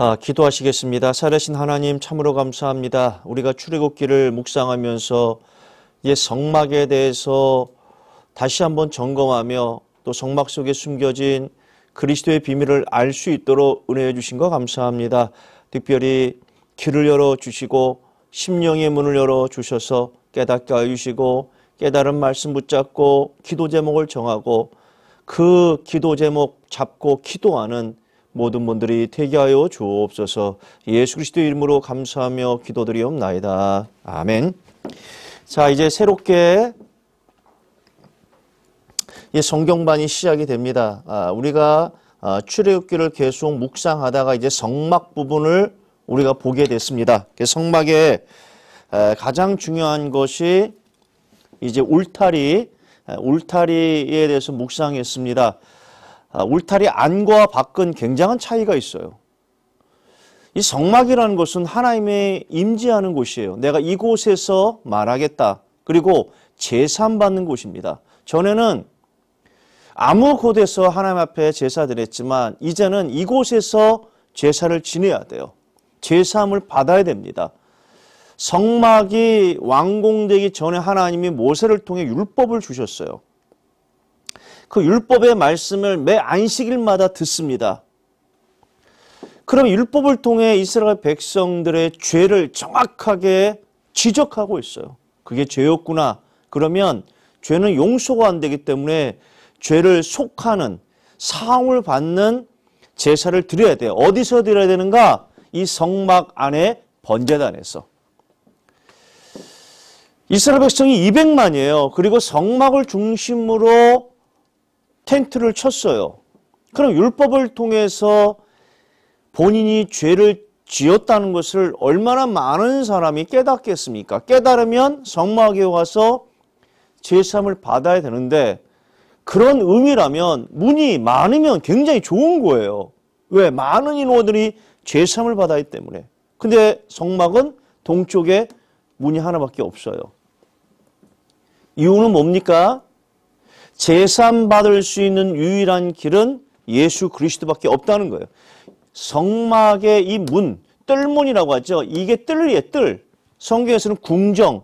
아, 기도하시겠습니다. 살아신 하나님 참으로 감사합니다. 우리가 출애굽기를 묵상하면서 옛 성막에 대해서 다시 한번 점검하며 또 성막 속에 숨겨진 그리스도의 비밀을 알 수 있도록 은혜해 주신 거 감사합니다. 특별히 길을 열어 주시고 심령의 문을 열어 주셔서 깨닫게 하여 주시고 깨달은 말씀 붙잡고 기도 제목을 정하고 그 기도 제목 잡고 기도하는 모든 분들이 태기하여 주옵소서 예수 그리스도 이름으로 감사하며 기도드리옵나이다. 아멘. 자, 이제 새롭게 성경반이 시작이 됩니다. 아, 우리가 아, 출애굽기를 계속 묵상하다가 이제 성막 부분을 우리가 보게 됐습니다. 그 성막의 가장 중요한 것이 이제 울타리, 울타리에 대해서 묵상했습니다. 아, 울타리 안과 밖은 굉장한 차이가 있어요. 이 성막이라는 것은 하나님의 임재하는 곳이에요. 내가 이곳에서 말하겠다. 그리고 제산받는 곳입니다. 전에는 아무 곳에서 하나님 앞에 제사 드렸지만 이제는 이곳에서 제사를 지내야 돼요. 제사함을 받아야 됩니다. 성막이 완공되기 전에 하나님이 모세를 통해 율법을 주셨어요. 그 율법의 말씀을 매 안식일마다 듣습니다. 그럼 율법을 통해 이스라엘 백성들의 죄를 정확하게 지적하고 있어요. 그게 죄였구나. 그러면 죄는 용서가 안 되기 때문에 죄를 속하는 사함을 받는 제사를 드려야 돼요. 어디서 드려야 되는가? 이 성막 안에 번제단에서. 이스라엘 백성이 200만이에요. 그리고 성막을 중심으로 텐트를 쳤어요. 그럼 율법을 통해서 본인이 죄를 지었다는 것을 얼마나 많은 사람이 깨닫겠습니까? 깨달으면 성막에 와서 제삼을 받아야 되는데 그런 의미라면 문이 많으면 굉장히 좋은 거예요. 왜? 많은 인원들이 제삼을 받아야 때문에. 근데 성막은 동쪽에 문이 하나밖에 없어요. 이유는 뭡니까? 재산받을 수 있는 유일한 길은 예수 그리스도밖에 없다는 거예요. 성막의 이 문, 뜰문이라고 하죠. 이게 뜰이에요, 뜰. 성경에서는 궁정,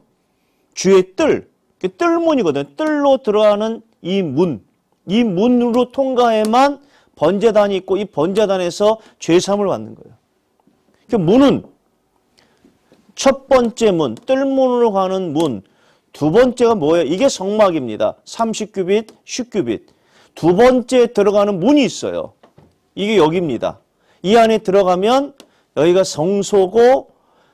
주의 뜰, 그 뜰문이거든요. 뜰로 들어가는 이 문, 이 문으로 통과해만 번제단이 있고 이 번제단에서 죄삼을 받는 거예요. 그 문은 첫 번째 문, 뜰문으로 가는 문, 두 번째가 뭐예요? 이게 성막입니다. 30규빗, 10규빗. 두 번째 들어가는 문이 있어요. 이게 여기입니다. 이 안에 들어가면 여기가 성소고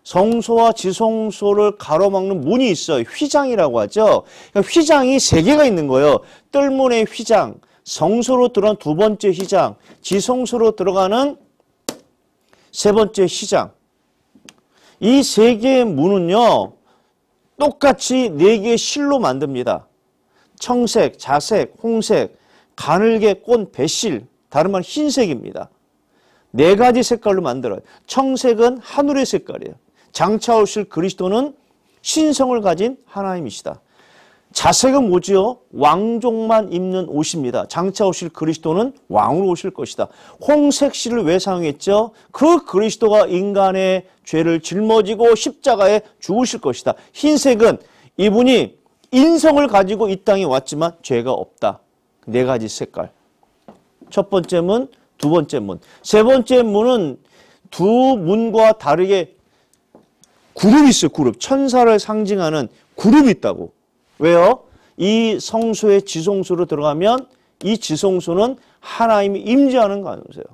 성소와 지성소를 가로막는 문이 있어요. 휘장이라고 하죠. 그러니까 휘장이 세 개가 있는 거예요. 뜰문의 휘장, 성소로 들어간 두 번째 휘장, 지성소로 들어가는 세 번째 휘장. 이 세 개의 문은요. 똑같이 네 개의 실로 만듭니다. 청색, 자색, 홍색, 가늘게 꼰 배실, 다른 말 흰색입니다. 네 가지 색깔로 만들어요. 청색은 하늘의 색깔이에요. 장차 오실 그리스도는 신성을 가진 하나님이시다. 자색은 뭐지요? 왕족만 입는 옷입니다. 장차 오실 그리스도는 왕으로 오실 것이다. 홍색 씨를 왜 사용했죠? 그 그리스도가 인간의 죄를 짊어지고 십자가에 죽으실 것이다. 흰색은 이분이 인성을 가지고 이 땅에 왔지만 죄가 없다. 네 가지 색깔. 첫 번째 문, 두 번째 문. 세 번째 문은 두 문과 다르게 구름이 있어요, 구름. 천사를 상징하는 구름이 있다고. 왜요? 이 성소의 지성소로 들어가면 이 지성소는 하나님이 임재하는 거 아니세요?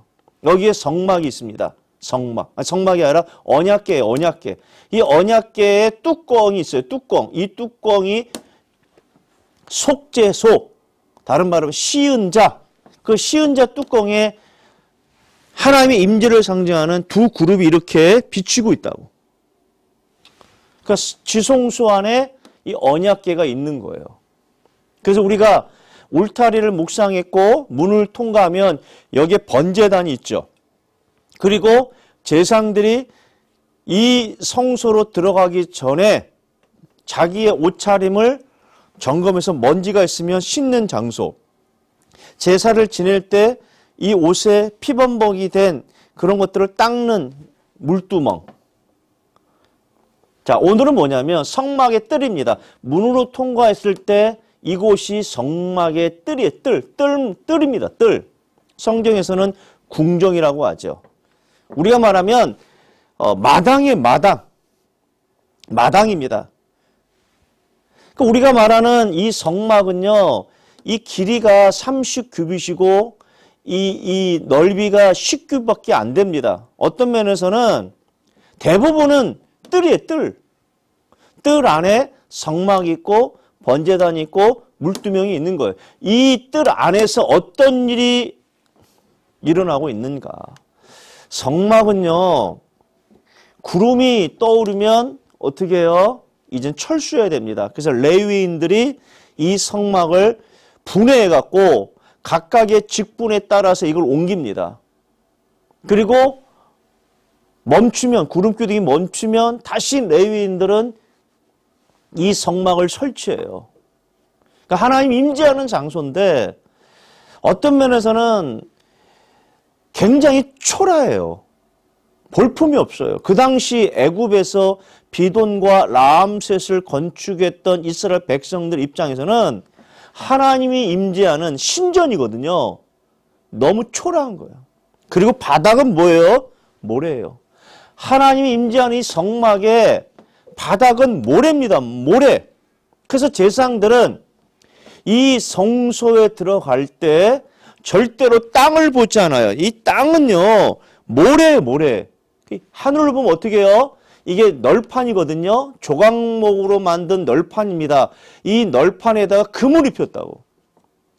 여기에 성막이 있습니다. 성막. 아니, 성막이 아니라 언약계 언약계. 이 언약계에 뚜껑이 있어요. 뚜껑. 이 뚜껑이 속죄소. 다른 말로 시은자. 그 시은자 뚜껑에 하나님의 임재를 상징하는 두 그룹이 이렇게 비치고 있다고. 그러니까 지성소 안에 이 언약계가 있는 거예요. 그래서 우리가 울타리를 묵상했고 문을 통과하면 여기에 번제단이 있죠. 그리고 제상들이 이 성소로 들어가기 전에 자기의 옷차림을 점검해서 먼지가 있으면 씻는 장소, 제사를 지낼 때 이 옷에 피범벅이 된 그런 것들을 닦는 물두멍, 자, 오늘은 뭐냐면 성막의 뜰입니다. 문으로 통과했을 때 이곳이 성막의 뜰이에요. 뜰, 뜰, 뜰입니다. 뜰. 성경에서는 궁정이라고 하죠. 우리가 말하면 어, 마당의 마당. 마당입니다. 그 우리가 말하는 이 성막은요. 이 길이가 30규빗이고 이, 이 넓이가 10규밖에 안 됩니다. 어떤 면에서는 대부분은 뜰이에요, 뜰. 뜰 안에 성막 이 있고 번제단이 있고 물두명이 있는 거예요. 이 뜰 안에서 어떤 일이 일어나고 있는가. 성막은요. 구름이 떠오르면 어떻게 해요? 이젠 철수해야 됩니다. 그래서 레위인들이 이 성막을 분해해 갖고 각각의 직분에 따라서 이걸 옮깁니다. 그리고 멈추면 구름 기둥이 멈추면 다시 레위인들은 이 성막을 설치해요. 그러니까 하나님 임재하는 장소인데 어떤 면에서는 굉장히 초라해요. 볼품이 없어요. 그 당시 애굽에서 비돈과 라암셋을 건축했던 이스라엘 백성들 입장에서는 하나님이 임재하는 신전이거든요. 너무 초라한 거예요. 그리고 바닥은 뭐예요? 모래예요. 하나님이 임재하는 이 성막의 바닥은 모래입니다. 모래. 그래서 제사장들은 이 성소에 들어갈 때 절대로 땅을 보지 않아요. 이 땅은요. 모래 모래. 하늘을 보면 어떻게 해요? 이게 널판이거든요. 조각목으로 만든 널판입니다. 이 널판에다가 금을 입혔다고.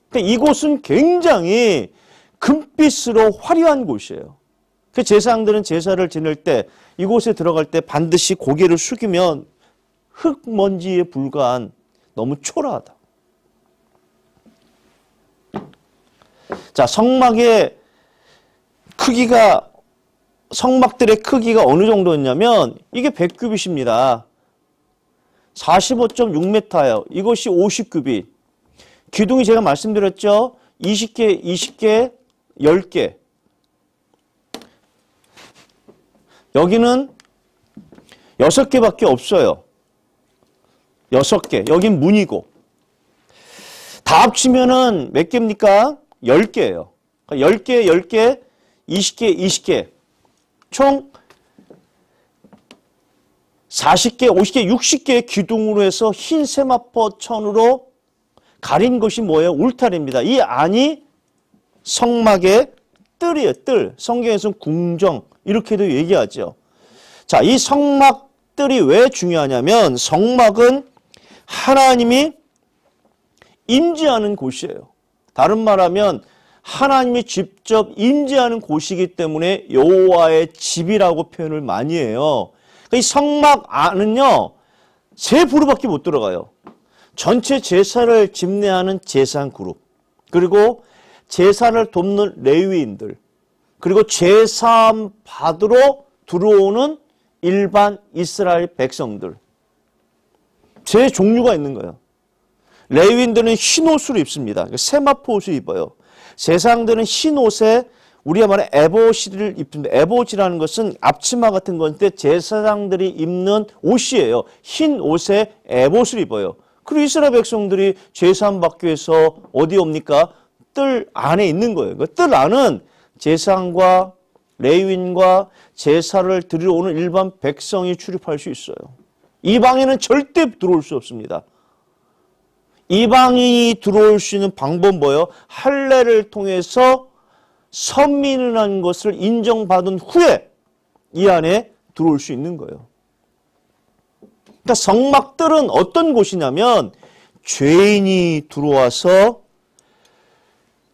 그러니까 이곳은 굉장히 금빛으로 화려한 곳이에요. 그 제사장들은 제사를 지낼 때 이곳에 들어갈 때 반드시 고개를 숙이면 흙먼지에 불과한 너무 초라하다. 자, 성막의 크기가 성막들의 크기가 어느 정도였냐면 이게 100규빗입니다. 45.6m예요. 이것이 50규빗. 기둥이 제가 말씀드렸죠. 20개, 20개, 10개. 여기는 여섯 개밖에 없어요. 여섯 개. 여긴 문이고. 다 합치면은 몇 개입니까? 열 개예요. 그러니까 열 개, 열 개, 이십 개, 이십 개. 총 사십 개, 오십 개, 육십 개의 기둥으로 해서 흰 세마포 천으로 가린 것이 뭐예요? 울타리입니다. 이 안이 성막의 뜰이에요. 뜰. 성경에서는 궁정, 이렇게도 얘기하죠. 자, 이 성막들이 왜 중요하냐면 성막은 하나님이 임재하는 곳이에요. 다른 말하면 하나님이 직접 임재하는 곳이기 때문에 여호와의 집이라고 표현을 많이 해요. 그러니까 이 성막 안은요. 세 부류밖에 못 들어가요. 전체 제사를 집내하는 제사한 그룹 그리고 제사를 돕는 레위인들 그리고 제사함 받으러 들어오는 일반 이스라엘 백성들 제 종류가 있는 거예요. 레위인들은 흰 옷을 입습니다. 세마포 그러니까 옷을 입어요. 세상들은 흰 옷에 우리야말로 에보시를 입습니다. 에보시라는 것은 앞치마 같은 건데 제사장들이 입는 옷이에요. 흰 옷에 에봇을 입어요. 그리고 이스라엘 백성들이 제사함 받기 위해서 어디 옵니까? 뜰 안에 있는 거예요. 그뜰 그러니까 안은 제사과 레위인과 제사를 드리러 오는 일반 백성이 출입할 수 있어요. 이방인은 절대 들어올 수 없습니다. 이방인이 들어올 수 있는 방법 은 뭐요? 예 할례를 통해서 선민이라는 것을 인정받은 후에 이 안에 들어올 수 있는 거예요. 그러니까 성막들은 어떤 곳이냐면 죄인이 들어와서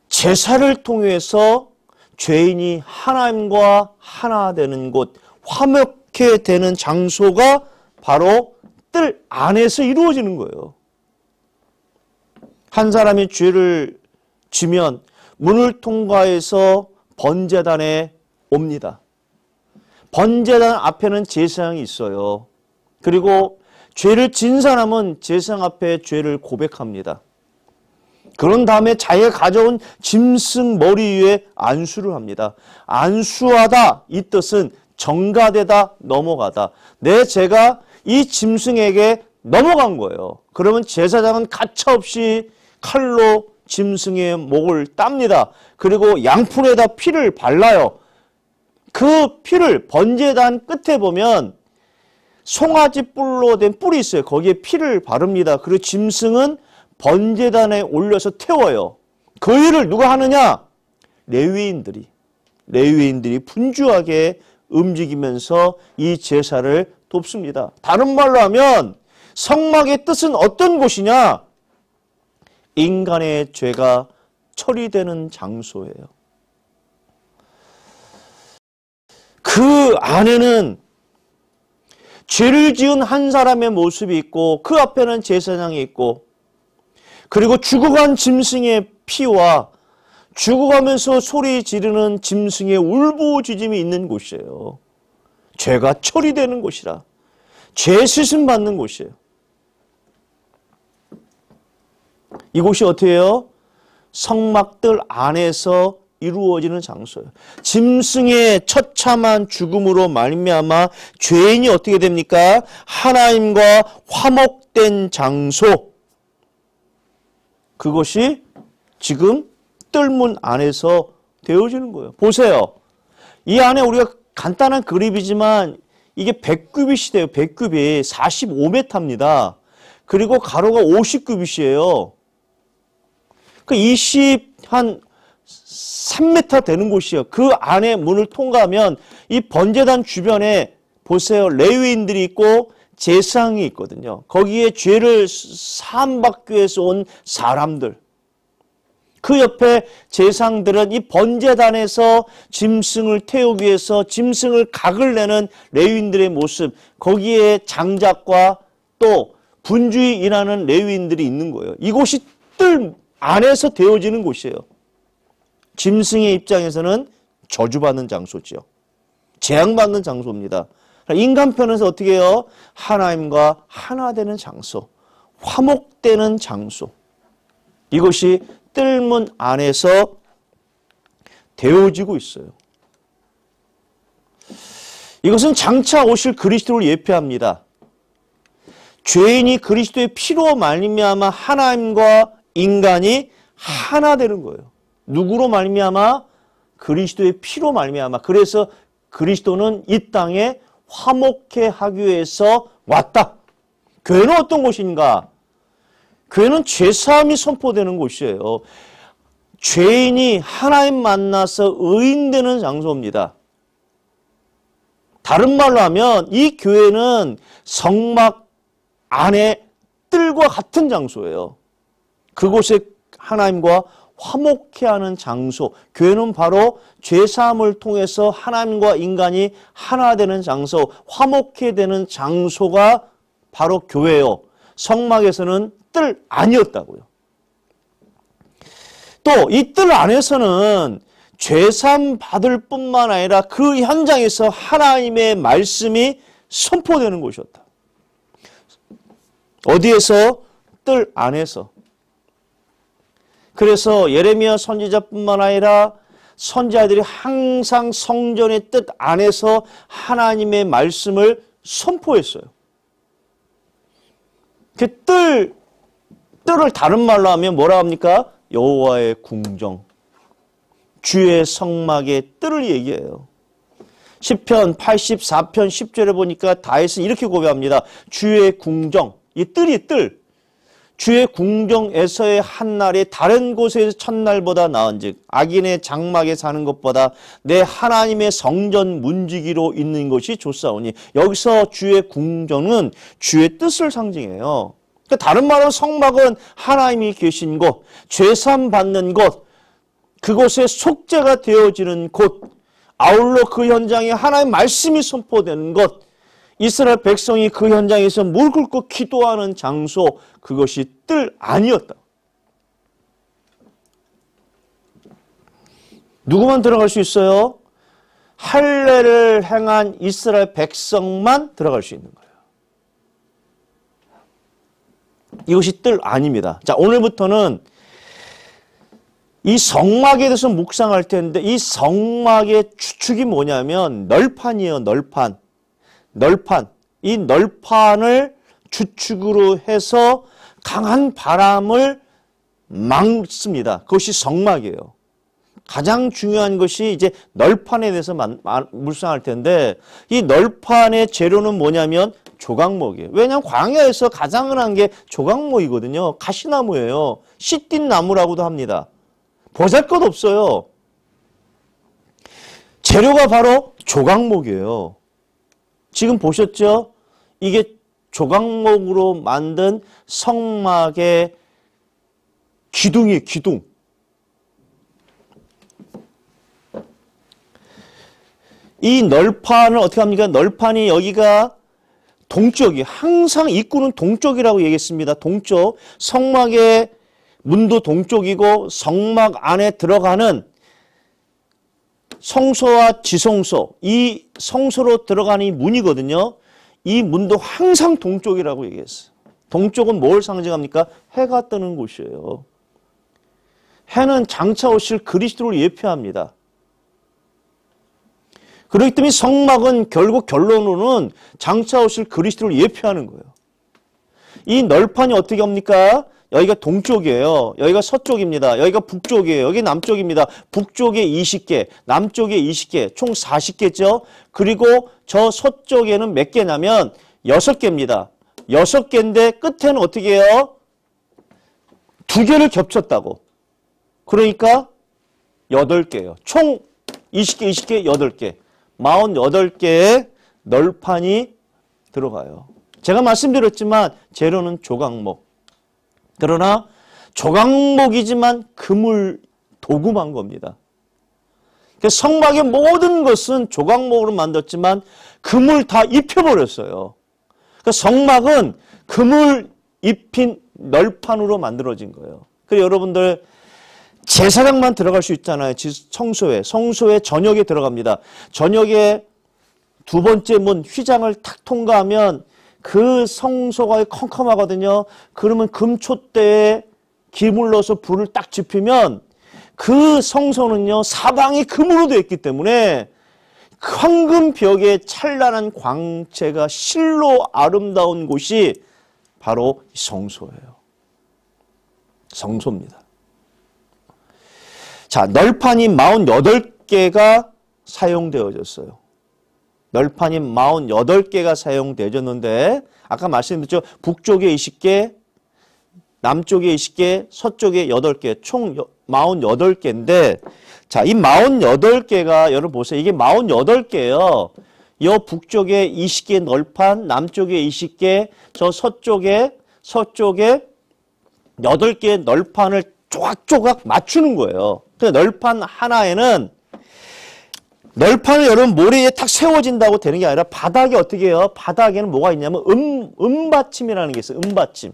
제사를 통해서 죄인이 하나님과 하나 되는 곳, 화목해 되는 장소가 바로 뜰 안에서 이루어지는 거예요. 한 사람이 죄를 지면 문을 통과해서 번제단에 옵니다. 번제단 앞에는 제사장이 있어요. 그리고 죄를 진 사람은 제사장 앞에 죄를 고백합니다. 그런 다음에 자기가 가져온 짐승 머리 위에 안수를 합니다. 안수하다 이 뜻은 정가되다 넘어가다. 내 네, 제가 이 짐승에게 넘어간 거예요. 그러면 제사장은 가차없이 칼로 짐승의 목을 땁니다. 그리고 양풀에다 피를 발라요. 그 피를 번제단 끝에 보면 송아지 뿔로 된 뿔이 있어요. 거기에 피를 바릅니다. 그리고 짐승은 번제단에 올려서 태워요. 그 일을 누가 하느냐? 레위인들이. 레위인들이 분주하게 움직이면서 이 제사를 돕습니다. 다른 말로 하면 성막의 뜻은 어떤 곳이냐? 인간의 죄가 처리되는 장소예요. 그 안에는 죄를 지은 한 사람의 모습이 있고 그 앞에는 제사장이 있고 그리고 죽어간 짐승의 피와 죽어가면서 소리 지르는 짐승의 울부짖음이 있는 곳이에요. 죄가 처리되는 곳이라. 죄 시신 받는 곳이에요. 이곳이 어떻요 성막들 안에서 이루어지는 장소예요. 짐승의 처참한 죽음으로 말미암아 죄인이 어떻게 됩니까? 하나님과 화목된 장소 그것이 지금 뜰문 안에서 되어지는 거예요. 보세요. 이 안에 우리가 간단한 그립이지만 이게 100규빗이 시대요 100규빗 45m입니다. 그리고 가로가 50규빗이에요. 그 20, 한 3m 되는 곳이에요. 그 안에 문을 통과하면 이 번제단 주변에 보세요. 레위인들이 있고 재상이 있거든요. 거기에 죄를 삼함받기서온 사람들. 그 옆에 재상들은 이 번제단에서 짐승을 태우기 위해서 짐승을 각을 내는 레위인들의 모습, 거기에 장작과 또 분주히 일하는 레위인들이 있는 거예요. 이곳이 뜰 안에서 되어지는 곳이에요. 짐승의 입장에서는 저주받는 장소죠 재앙받는 장소입니다. 인간 편에서 어떻게 해요? 하나님과 하나 되는 장소, 화목되는 장소. 이것이 뜰문 안에서 되어지고 있어요. 이것은 장차 오실 그리스도를 예표합니다. 죄인이 그리스도의 피로 말미암아 하나님과 인간이 하나 되는 거예요. 누구로 말미암아? 그리스도의 피로 말미암아. 그래서 그리스도는 이 땅에 화목해 하기 위해서 왔다. 교회는 어떤 곳인가? 교회는 죄사함이 선포되는 곳이에요. 죄인이 하나님 만나서 의인되는 장소입니다. 다른 말로 하면 이 교회는 성막 안에 뜰과 같은 장소예요. 그곳에 하나님과 화목케 하는 장소. 교회는 바로 죄사함을 통해서 하나님과 인간이 하나 되는 장소, 화목케 되는 장소가 바로 교회요. 성막에서는 뜰 아니었다고요. 또 이 뜰 안에서는 죄삼 받을 뿐만 아니라 그 현장에서 하나님의 말씀이 선포되는 곳이었다. 어디에서? 뜰 안에서. 그래서 예레미야 선지자뿐만 아니라 선지자들이 항상 성전의 뜻 안에서 하나님의 말씀을 선포했어요. 그 뜰, 뜰을 다른 말로 하면 뭐라 합니까? 여호와의 궁정, 주의 성막의 뜰을 얘기해요. 10편 84편 10절에 보니까 다윗은 이렇게 고백합니다. 주의 궁정, 이 뜰이 뜰, 주의 궁정에서의 한 날이 다른 곳에서 첫날보다 나은즉 악인의 장막에 사는 것보다 내 하나님의 성전 문지기로 있는 것이 좋사오니 여기서 주의 궁정은 주의 뜻을 상징해요. 그러니까 다른 말로 성막은 하나님이 계신 곳, 죄 삼 받는 곳, 그곳에 속죄가 되어지는 곳, 아울러 그 현장에 하나님의 말씀이 선포되는 곳, 이스라엘 백성이 그 현장에서 물긁고 기도하는 장소 그것이 뜰 아니었다. 누구만 들어갈 수 있어요? 할례를 행한 이스라엘 백성만 들어갈 수 있는 거예요. 이것이 뜰 아닙니다. 자, 오늘부터는 이 성막에 대해서 묵상할 텐데 이 성막의 추측이 뭐냐면 널판이에요, 널판. 널판, 이 널판을 주축으로 해서 강한 바람을 막습니다. 그것이 성막이에요. 가장 중요한 것이 이제 널판에 대해서 만, 물상할 텐데 이 널판의 재료는 뭐냐면 조각목이에요. 왜냐하면 광야에서 가장 흔한 게 조각목이거든요. 가시나무예요. 씨띤 나무라고도 합니다. 보잘것없어요. 재료가 바로 조각목이에요. 지금 보셨죠? 이게 조각목으로 만든 성막의 기둥이 기둥. 이 널판을 어떻게 합니까? 널판이 여기가 동쪽이 항상 입구는 동쪽이라고 얘기했습니다. 동쪽 성막의 문도 동쪽이고 성막 안에 들어가는 성소와 지성소 이 성소로 들어가는 이 문이거든요. 이 문도 항상 동쪽이라고 얘기했어요. 동쪽은 뭘 상징합니까? 해가 뜨는 곳이에요. 해는 장차 오실 그리스도를 예표합니다. 그렇기 때문에 성막은 결국 결론으로는 장차 오실 그리스도를 예표하는 거예요. 이 널판이 어떻게 합니까? 여기가 동쪽이에요. 여기가 서쪽입니다. 여기가 북쪽이에요. 여기 남쪽입니다. 북쪽에 20개, 남쪽에 20개, 총 40개죠. 그리고 저 서쪽에는 몇 개냐면 6개입니다. 6개인데 끝에는 어떻게 해요? 두 개를 겹쳤다고. 그러니까 8개예요. 총 20개, 20개, 8개. 48개의 널판이 들어가요. 제가 말씀드렸지만 재료는 조각목. 그러나 조각목이지만 금을 도구만 겁니다. 그 성막의 모든 것은 조각목으로 만들었지만 금을 다 입혀버렸어요. 그 성막은 금을 입힌 널판으로 만들어진 거예요. 그래서 여러분들 제사장만 들어갈 수 있잖아요. 성소에. 성소에 저녁에 들어갑니다. 저녁에 두 번째 문 휘장을 탁 통과하면 그 성소가 컴컴하거든요. 그러면 금초대에 기물로서 불을 딱 지피면 그 성소는요. 사방이 금으로 되어 있기 때문에 황금 벽에 찬란한 광채가 실로 아름다운 곳이 바로 성소예요. 성소입니다. 자, 널판이 48개가 사용되어졌어요. 널판이 48개가 사용되었는데 아까 말씀드렸죠. 북쪽에 20개, 남쪽에 20개, 서쪽에 8개, 총 48개인데 자, 이 48개가 여러분 보세요. 이게 48개예요. 여 북쪽에 20개 널판, 남쪽에 20개, 저 서쪽에 서쪽에 8개 널판을 조각조각 맞추는 거예요. 그 널판 하나에는 널판을 여러분 모래에 탁 세워진다고 되는 게 아니라 바닥이 어떻게 해요? 바닥에는 뭐가 있냐면 음, 음받침이라는 게 있어요. 음받침.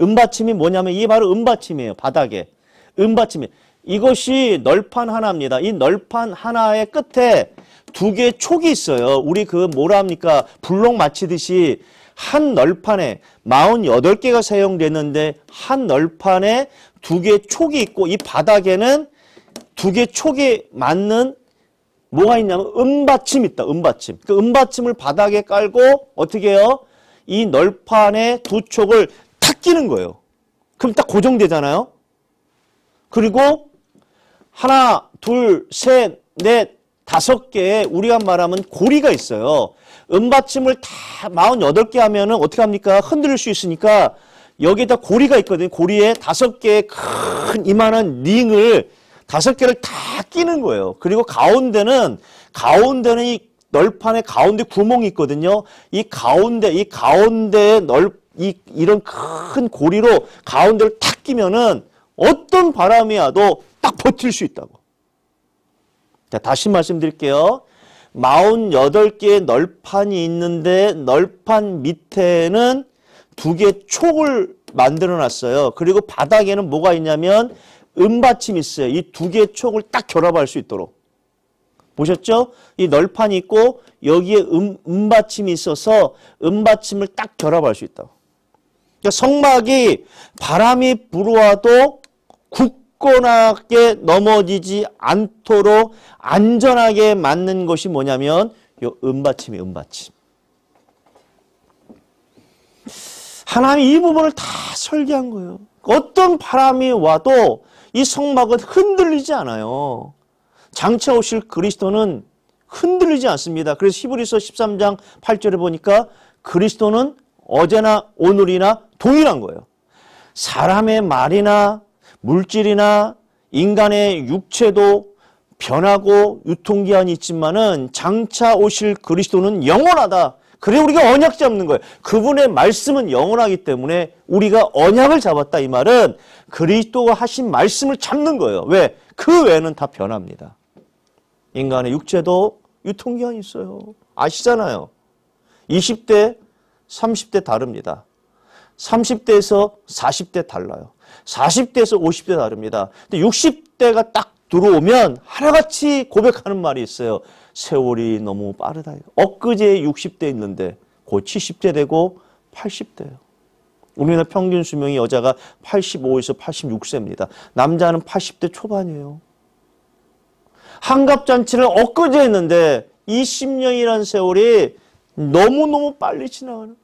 음받침이 뭐냐면 이게 바로 음받침이에요. 바닥에. 음받침이. 이것이 널판 하나입니다. 이 널판 하나의 끝에 두 개의 촉이 있어요. 우리 그 뭐라 합니까? 블록 맞히듯이 한 널판에 48개가 사용되는데 한 널판에 두 개의 촉이 있고 이 바닥에는 두 개의 촉이 맞는 뭐가 있냐면 은받침 있다. 은받침그 음받침을 바닥에 깔고 어떻게 해요? 이널판의두 촉을 탁 끼는 거예요. 그럼 딱 고정되잖아요. 그리고 하나, 둘, 셋, 넷, 다섯 개에 우리가 말하면 고리가 있어요. 은받침을다 48개 하면은 어떻게 합니까? 흔들 릴수 있으니까 여기에다 고리가 있거든요. 고리에 다섯 개의 큰 이만한 링을 다섯 개를 다 끼는 거예요. 그리고 가운데는 가운데는 이 널판의 가운데 구멍이 있거든요. 이 가운데 이 가운데에 널 이, 이런 큰 고리로 가운데를 탁 끼면은 어떤 바람이와도딱 버틸 수 있다고. 자, 다시 말씀드릴게요. 48개의 널판이 있는데 널판 밑에는 두 개의 촉을 만들어 놨어요. 그리고 바닥에는 뭐가 있냐면 음받침이 있어요. 이 두 개의 총을 딱 결합할 수 있도록. 보셨죠? 이 널판이 있고 여기에 음, 음받침이 있어서 음받침을 딱 결합할 수 있다. 그러니까 성막이 바람이 불어와도 굳건하게 넘어지지 않도록 안전하게 맞는 것이 뭐냐면 이 음받침이 음받침. 하나님이 이 부분을 다 설계한 거예요. 어떤 바람이 와도 이 성막은 흔들리지 않아요. 장차 오실 그리스도는 흔들리지 않습니다. 그래서 히브리서 13장 8절에 보니까 그리스도는 어제나 오늘이나 동일한 거예요. 사람의 말이나 물질이나 인간의 육체도 변하고 유통기한이 있지만은 장차 오실 그리스도는 영원하다. 그래 우리가 언약 잡는 거예요. 그분의 말씀은 영원하기 때문에 우리가 언약을 잡았다 이 말은 그리스도가 하신 말씀을 잡는 거예요. 왜? 그 외에는 다 변합니다. 인간의 육체도 유통기한이 있어요. 아시잖아요. 20대, 30대 다릅니다. 30대에서 40대 달라요. 40대에서 50대 다릅니다. 근데 60대가 딱 들어오면 하나같이 고백하는 말이 있어요. 세월이 너무 빠르다. 엊그제 60대 있는데 곧 70대 되고 8 0대요 우리나라 평균 수명이 여자가 85에서 86세입니다. 남자는 80대 초반이에요. 한갑잔치를 엊그제 했는데 20년이란 세월이 너무너무 빨리 지나가는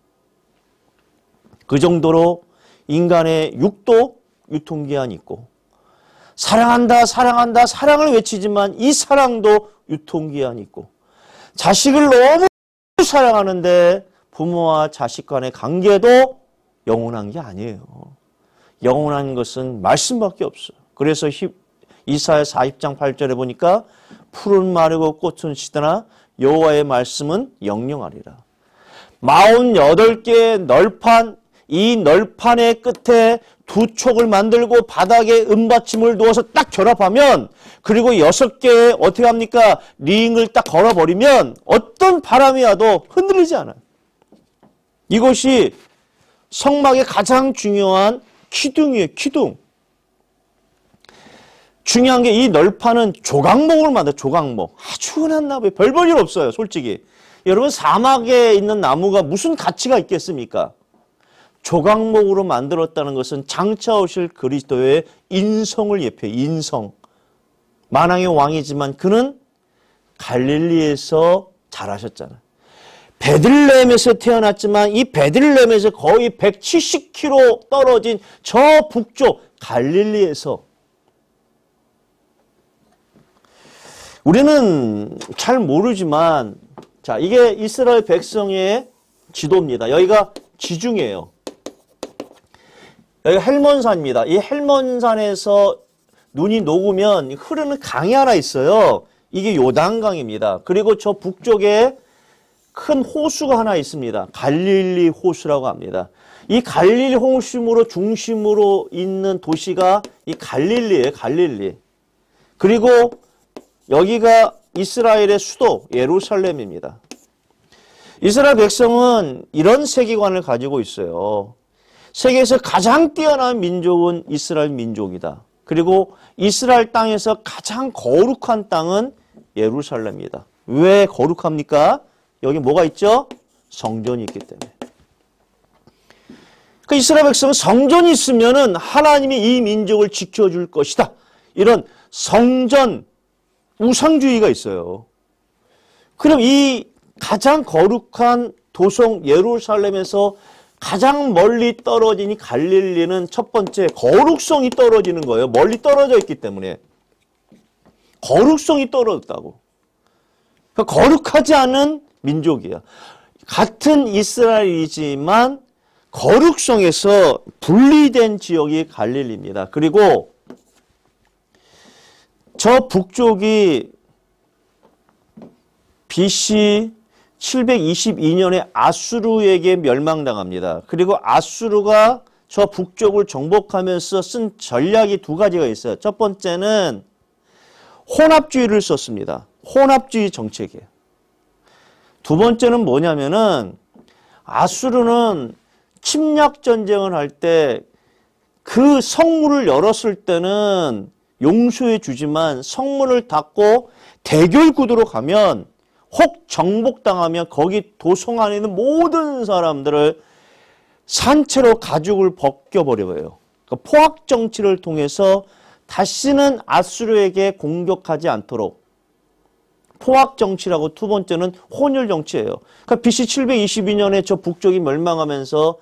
그 정도로 인간의 육도 유통기한이 있고 사랑한다, 사랑한다, 사랑을 외치지만 이 사랑도 유통기한이 있고 자식을 너무 사랑하는데 부모와 자식 간의 관계도 영원한 게 아니에요. 영원한 것은 말씀밖에 없어요. 그래서 이사의 40장 8절에 보니까 푸른 마르고 꽃은 시드나 여호와의 말씀은 영영하리라. 48개의 널판 이 널판의 끝에 두 촉을 만들고 바닥에 은받침을 놓아서 딱 결합하면 그리고 여섯 개의 어떻게 합니까? 링을 딱 걸어버리면 어떤 바람이 와도 흔들리지 않아요. 이것이 성막의 가장 중요한 키둥이에요. 키둥. 중요한 게 이 널판은 조각목으로 만든 조각목. 아주 흔한 나무에 별볼일 없어요. 솔직히. 여러분 사막에 있는 나무가 무슨 가치가 있겠습니까? 조각목으로 만들었다는 것은 장차 오실 그리스도의 인성을 예표해 인성. 만왕의 왕이지만 그는 갈릴리에서 자라셨잖아. 베들레헴에서 태어났지만 이 베들레헴에서 거의 170km 떨어진 저 북쪽 갈릴리에서 우리는 잘 모르지만 자, 이게 이스라엘 백성의 지도입니다. 여기가 지중해예요. 여기 헬몬산입니다. 이 헬몬산에서 눈이 녹으면 흐르는 강이 하나 있어요. 이게 요단강입니다. 그리고 저 북쪽에 큰 호수가 하나 있습니다. 갈릴리 호수라고 합니다. 이 갈릴리 호수로 중심으로 있는 도시가 이 갈릴리예요. 갈릴리. 그리고 여기가 이스라엘의 수도 예루살렘입니다. 이스라엘 백성은 이런 세계관을 가지고 있어요. 세계에서 가장 뛰어난 민족은 이스라엘 민족이다. 그리고 이스라엘 땅에서 가장 거룩한 땅은 예루살렘이다. 왜 거룩합니까? 여기 뭐가 있죠? 성전이 있기 때문에. 그 이스라엘 백성은 성전이 있으면은 하나님이 이 민족을 지켜줄 것이다. 이런 성전 우상주의가 있어요. 그럼 이 가장 거룩한 도성 예루살렘에서 가장 멀리 떨어지니 갈릴리는 첫 번째 거룩성이 떨어지는 거예요. 멀리 떨어져 있기 때문에. 거룩성이 떨어졌다고. 그러니까 거룩하지 않은 민족이야. 같은 이스라엘이지만 거룩성에서 분리된 지역이 갈릴리입니다. 그리고 저 북쪽이 BC 722년에 아수르에게 멸망당합니다. 그리고 아수르가 저 북쪽을 정복하면서 쓴 전략이 두 가지가 있어요. 첫 번째는 혼합주의를 썼습니다. 혼합주의 정책이에요. 두 번째는 뭐냐면은 아수르는 침략 전쟁을 할 때 그 성문을 열었을 때는 용서해 주지만 성문을 닫고 대결 구도로 가면 혹 정복당하면 거기 도성 안에 있는 모든 사람들을 산채로 가죽을 벗겨버려요. 그러니까 포악 정치를 통해서 다시는 아수르에게 공격하지 않도록 포악 정치라고 두 번째는 혼혈 정치예요. 그러니까 BC 722년에 저 북쪽이 멸망하면서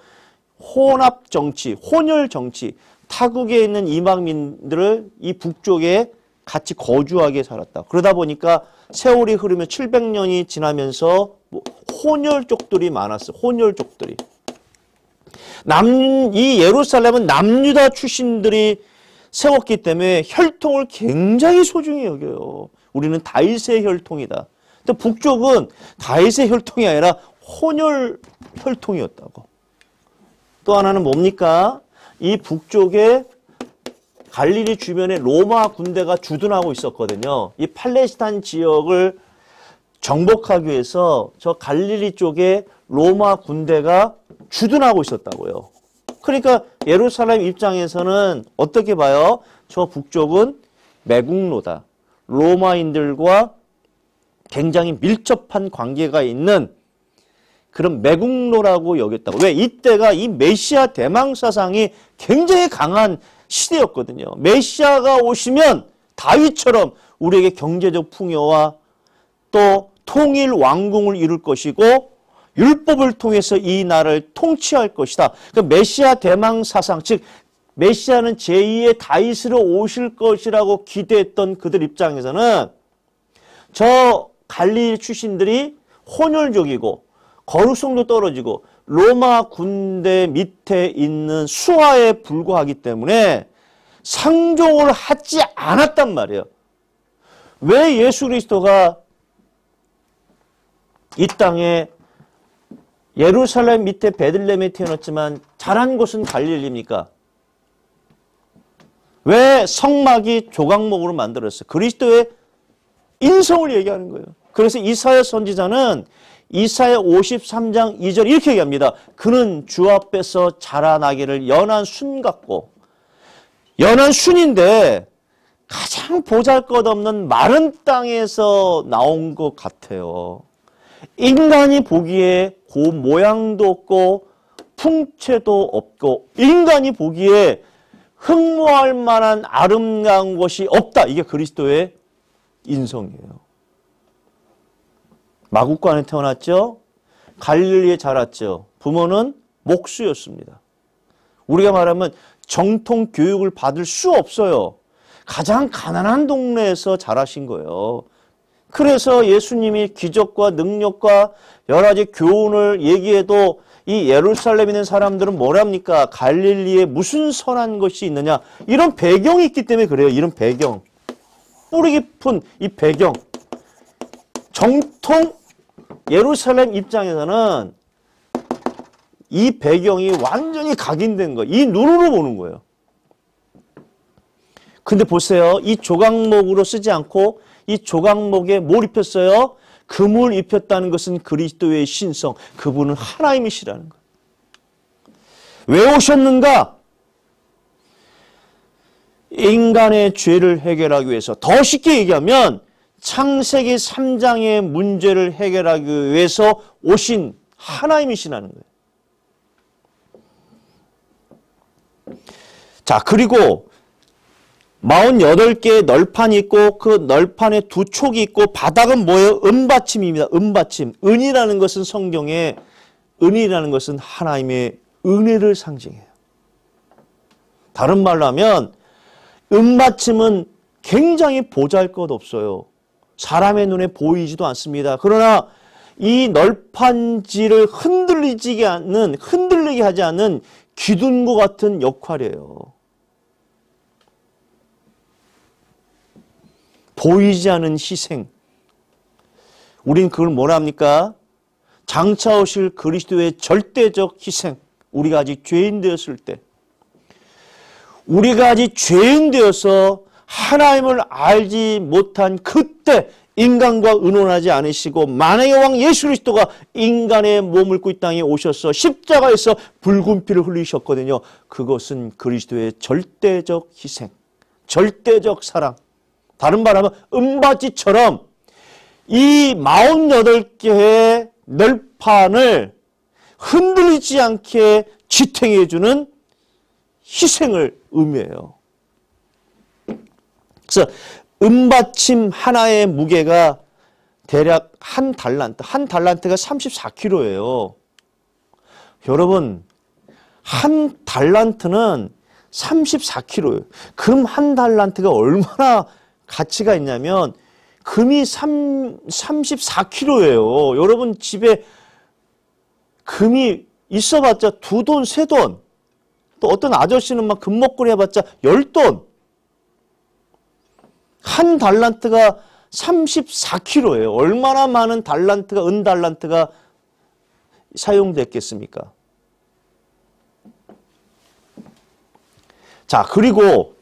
혼합 정치, 혼혈 정치, 타국에 있는 이방민들을 이 북쪽에 같이 거주하게 살았다. 그러다 보니까 세월이 흐르면 700년이 지나면서 뭐 혼혈족들이 많았어. 혼혈족들이. 남, 이 예루살렘은 남유다 출신들이 세웠기 때문에 혈통을 굉장히 소중히 여겨요. 우리는 다이의 혈통이다. 근데 북쪽은 다이의 혈통이 아니라 혼혈 혈통이었다고. 또 하나는 뭡니까? 이북쪽에 갈릴리 주변에 로마 군대가 주둔하고 있었거든요. 이 팔레스타인 지역을 정복하기 위해서 저 갈릴리 쪽에 로마 군대가 주둔하고 있었다고요. 그러니까 예루살렘 입장에서는 어떻게 봐요? 저 북쪽은 매국노다. 로마인들과 굉장히 밀접한 관계가 있는 그런 매국노라고 여겼다고. 왜? 이때가 이 메시아 대망 사상이 굉장히 강한 시대였거든요. 메시아가 오시면 다윗처럼 우리에게 경제적 풍요와 또 통일 왕궁을 이룰 것이고 율법을 통해서 이 나라를 통치할 것이다. 그 메시아 대망 사상 즉 메시아는 제2의 다윗으로 오실 것이라고 기대했던 그들 입장에서는 저갈릴 출신들이 혼혈족이고 거룩성도 떨어지고 로마 군대 밑에 있는 수하에 불과하기 때문에 상종을 하지 않았단 말이에요. 왜 예수 그리스도가 이 땅에 예루살렘 밑에 베들렘에 태어났지만 자란 곳은 갈릴리입니까? 왜 성막이 조각목으로 만들었어요? 그리스도의 인성을 얘기하는 거예요. 그래서 이사야 선지자는 이사의 53장 2절 이렇게 얘기합니다. 그는 주 앞에서 자라나기를 연한 순 같고 연한 순인데 가장 보잘것없는 마른 땅에서 나온 것 같아요. 인간이 보기에 그 모양도 없고 풍채도 없고 인간이 보기에 흠모할 만한 아름다운 것이 없다. 이게 그리스도의 인성이에요. 마국간에 태어났죠. 갈릴리에 자랐죠. 부모는 목수였습니다. 우리가 말하면 정통 교육을 받을 수 없어요. 가장 가난한 동네에서 자라신 거예요. 그래서 예수님이 기적과 능력과 여러 가지 교훈을 얘기해도 이 예루살렘에 있는 사람들은 뭐랍니까? 갈릴리에 무슨 선한 것이 있느냐? 이런 배경이 있기 때문에 그래요. 이런 배경. 뿌리 깊은 이 배경. 정통 예루살렘 입장에서는 이 배경이 완전히 각인된 거예요. 이 눈으로 보는 거예요. 근데 보세요. 이 조각목으로 쓰지 않고 이 조각목에 뭘 입혔어요? 금을 입혔다는 것은 그리스도의 신성. 그분은 하나님이시라는 거예요. 왜 오셨는가? 인간의 죄를 해결하기 위해서 더 쉽게 얘기하면 창세기 3장의 문제를 해결하기 위해서 오신 하나님이시라는 거예요. 자, 그리고 48개의 널판이 있고 그 널판에 두 촉이 있고 바닥은 뭐예요? 은받침입니다. 은받침. 은이라는 것은 성경에 은이라는 것은 하나님의 은혜를 상징해요. 다른 말로 하면 은받침은 굉장히 보잘것없어요. 사람의 눈에 보이지도 않습니다. 그러나 이 널판지를 흔들리지 않는, 흔들리게 하지 않는 기둥과 같은 역할이에요. 보이지 않은 희생. 우린 그걸 뭐라 합니까? 장차 오실 그리스도의 절대적 희생. 우리가 아직 죄인 되었을 때. 우리가 아직 죄인 되어서 하나님을 알지 못한 그때 인간과 의논하지 않으시고 만행의 왕 예수 그리스도가 인간의 몸을 꾸이 땅에 오셔서 십자가에서 붉은 피를 흘리셨거든요. 그것은 그리스도의 절대적 희생, 절대적 사랑. 다른 말하면 은바지처럼 이 48개의 널판을 흔들리지 않게 지탱해주는 희생을 의미해요. 그래서 은받침 하나의 무게가 대략 한 달란트, 한 달란트가 34kg예요. 여러분, 한 달란트는 34kg예요. 금 한 달란트가 얼마나 가치가 있냐면 금이 3, 34kg예요. 여러분 집에 금이 있어봤자 두 돈, 세 돈, 또 어떤 아저씨는 막 금목걸이 해봤자 열 돈, 한 달란트가 34kg예요. 얼마나 많은 달란트가 은 달란트가 사용됐겠습니까? 자, 그리고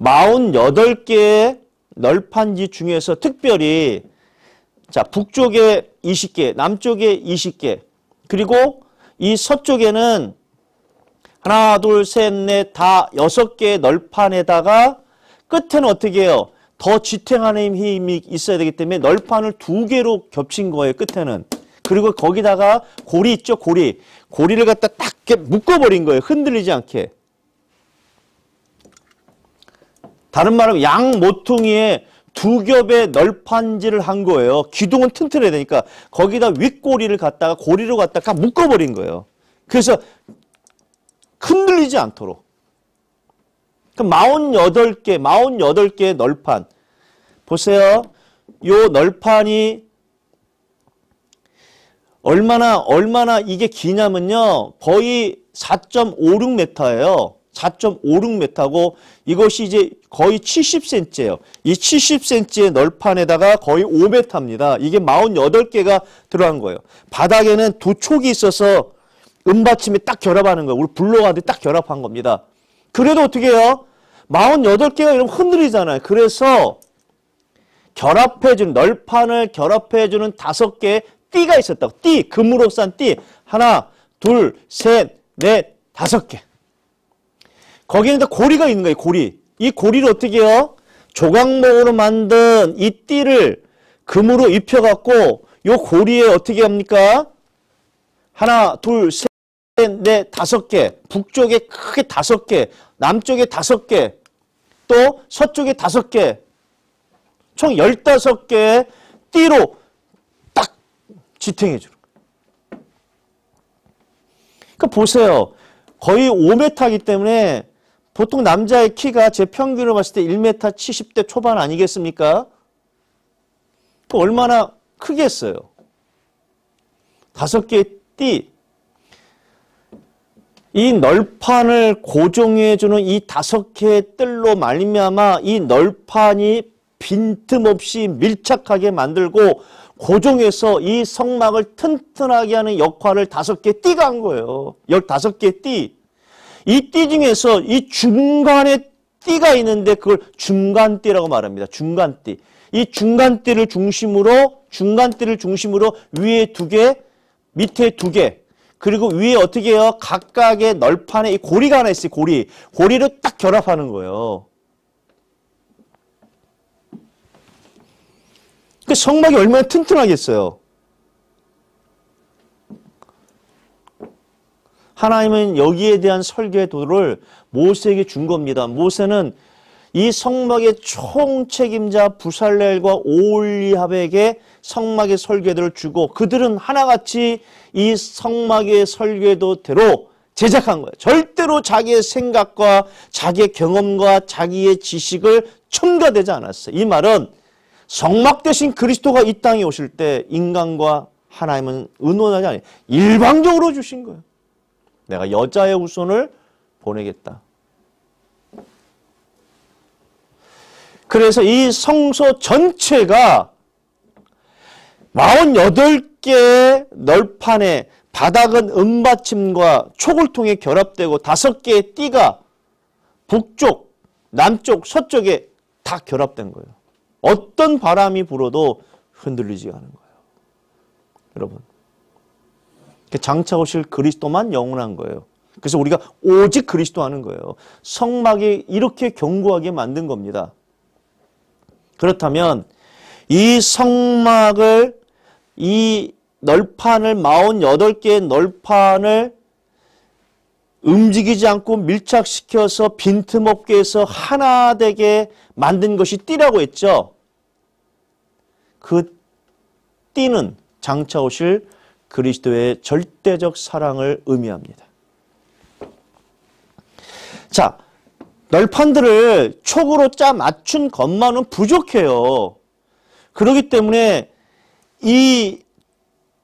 48개의 널판지 중에서 특별히 자, 북쪽에 20개, 남쪽에 20개. 그리고 이 서쪽에는 하나, 둘, 셋, 넷, 다 여섯 개의 널판에다가 끝에는 어떻게 해요? 더 지탱하는 힘이 있어야 되기 때문에 널판을 두 개로 겹친 거예요. 끝에는. 그리고 거기다가 고리 있죠. 고리. 고리를 갖다 딱 묶어버린 거예요. 흔들리지 않게. 다른 말은 양 모퉁이에 두 겹의 널판지를 한 거예요. 기둥은 튼튼해야 되니까 거기다 윗고리를 갖다가 고리로 갖다가 묶어버린 거예요. 그래서 흔들리지 않도록. 그 48개, 48개의 널판. 보세요. 요 널판이 얼마나 얼마나 이게 기냐면요. 거의 4.56m예요. 4.56m고 이것이 이제 거의 70cm예요. 이 70cm의 널판에다가 거의 5m입니다. 이게 48개가 들어간 거예요. 바닥에는 두 촉이 있어서 은받침이 딱 결합하는 거예요. 우리 블로가들이 딱 결합한 겁니다. 그래도 어떻게 해요? 48개가 이런 흔들리잖아요. 그래서 결합해준 널판을 결합해주는 다섯 개의 띠가 있었다고. 띠, 금으로 싼 띠. 하나, 둘, 셋, 넷, 다섯 개. 거기는 다 고리가 있는 거예요, 고리. 이 고리를 어떻게 해요? 조각목으로 만든 이 띠를 금으로 입혀갖고 요 고리에 어떻게 합니까? 하나, 둘, 셋, 넷, 다섯 개. 북쪽에 크게 다섯 개. 남쪽에 다섯 개, 또 서쪽에 다섯 개, 총 열다섯 개의 띠로 딱 지탱해 주는 거예요. 그러니까 보세요. 거의 5m이기 때문에 보통 남자의 키가 제 평균으로 봤을 때 1m 70대 초반 아니겠습니까? 그 얼마나 크겠어요. 다섯 개의 띠, 이 널판을 고정해주는 이 다섯 개의 뜰로 말미암아 이 널판이 빈틈없이 밀착하게 만들고 고정해서 이 성막을 튼튼하게 하는 역할을 다섯 개 띠가 한 거예요. 열다섯 개 띠. 이 띠 중에서 이 중간에 띠가 있는데 그걸 중간띠라고 말합니다. 중간띠. 이 중간띠를 중심으로 중간띠를 중심으로 위에 두 개, 밑에 두 개, 그리고 위에 어떻게 해요? 각각의 널판에 이 고리가 하나 있어요. 고리. 고리를 딱 결합하는 거예요. 그 성막이 얼마나 튼튼하겠어요. 하나님은 여기에 대한 설계 도를 모세에게 준 겁니다. 모세는 이 성막의 총책임자 부살렐과 오울리합에게 성막의 설계도를 주고 그들은 하나같이 이 성막의 설계도대로 제작한 거예요. 절대로 자기의 생각과 자기의 경험과 자기의 지식을 첨가되지 않았어요. 이 말은 성막 대신 그리스도가 이 땅에 오실 때 인간과 하나님은 의논하지 않아요. 일방적으로 주신 거예요. 내가 여자의 후손을 보내겠다. 그래서 이 성소 전체가 48개의 널판에 바닥은 은받침과 촉을 통해 결합되고 5 개의 띠가 북쪽, 남쪽, 서쪽에 다 결합된 거예요. 어떤 바람이 불어도 흔들리지 않은 거예요. 여러분, 장차 오실 그리스도만 영원한 거예요. 그래서 우리가 오직 그리스도 하는 거예요. 성막이 이렇게 견고하게 만든 겁니다. 그렇다면 이 성막을 이 널판을 48개의 널판을 움직이지 않고 밀착시켜서 빈틈없게 해서 하나 되게 만든 것이 띠라고 했죠. 그 띠는 장차 오실 그리스도의 절대적 사랑을 의미합니다. 자, 널판들을 촉으로 짜 맞춘 것만은 부족해요. 그러기 때문에 이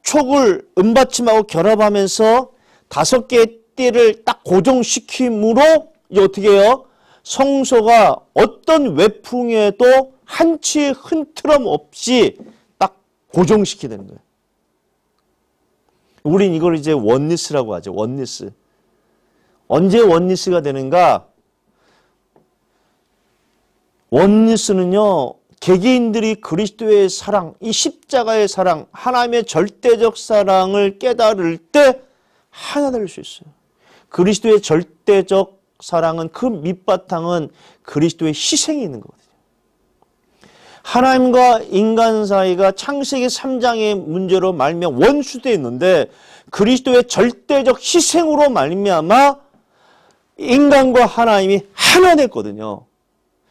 촉을 은받침하고 결합하면서 다섯 개의 띠를 딱 고정시킴으로 어떻게 해요? 성소가 어떤 외풍에도 한치 흔트럼 없이 딱 고정시키게 되는 거예요. 우린 이걸 이제 원리스라고 하죠. 원리스. 언제 원리스가 되는가? 원리스는요. 개개인들이 그리스도의 사랑, 이 십자가의 사랑, 하나님의 절대적 사랑을 깨달을 때 하나 될 수 있어요. 그리스도의 절대적 사랑은 그 밑바탕은 그리스도의 희생이 있는 거거든요. 하나님과 인간 사이가 창세기 3장의 문제로 말미 원수되 있는데 그리스도의 절대적 희생으로 말미암아 인간과 하나님이 하나 됐거든요.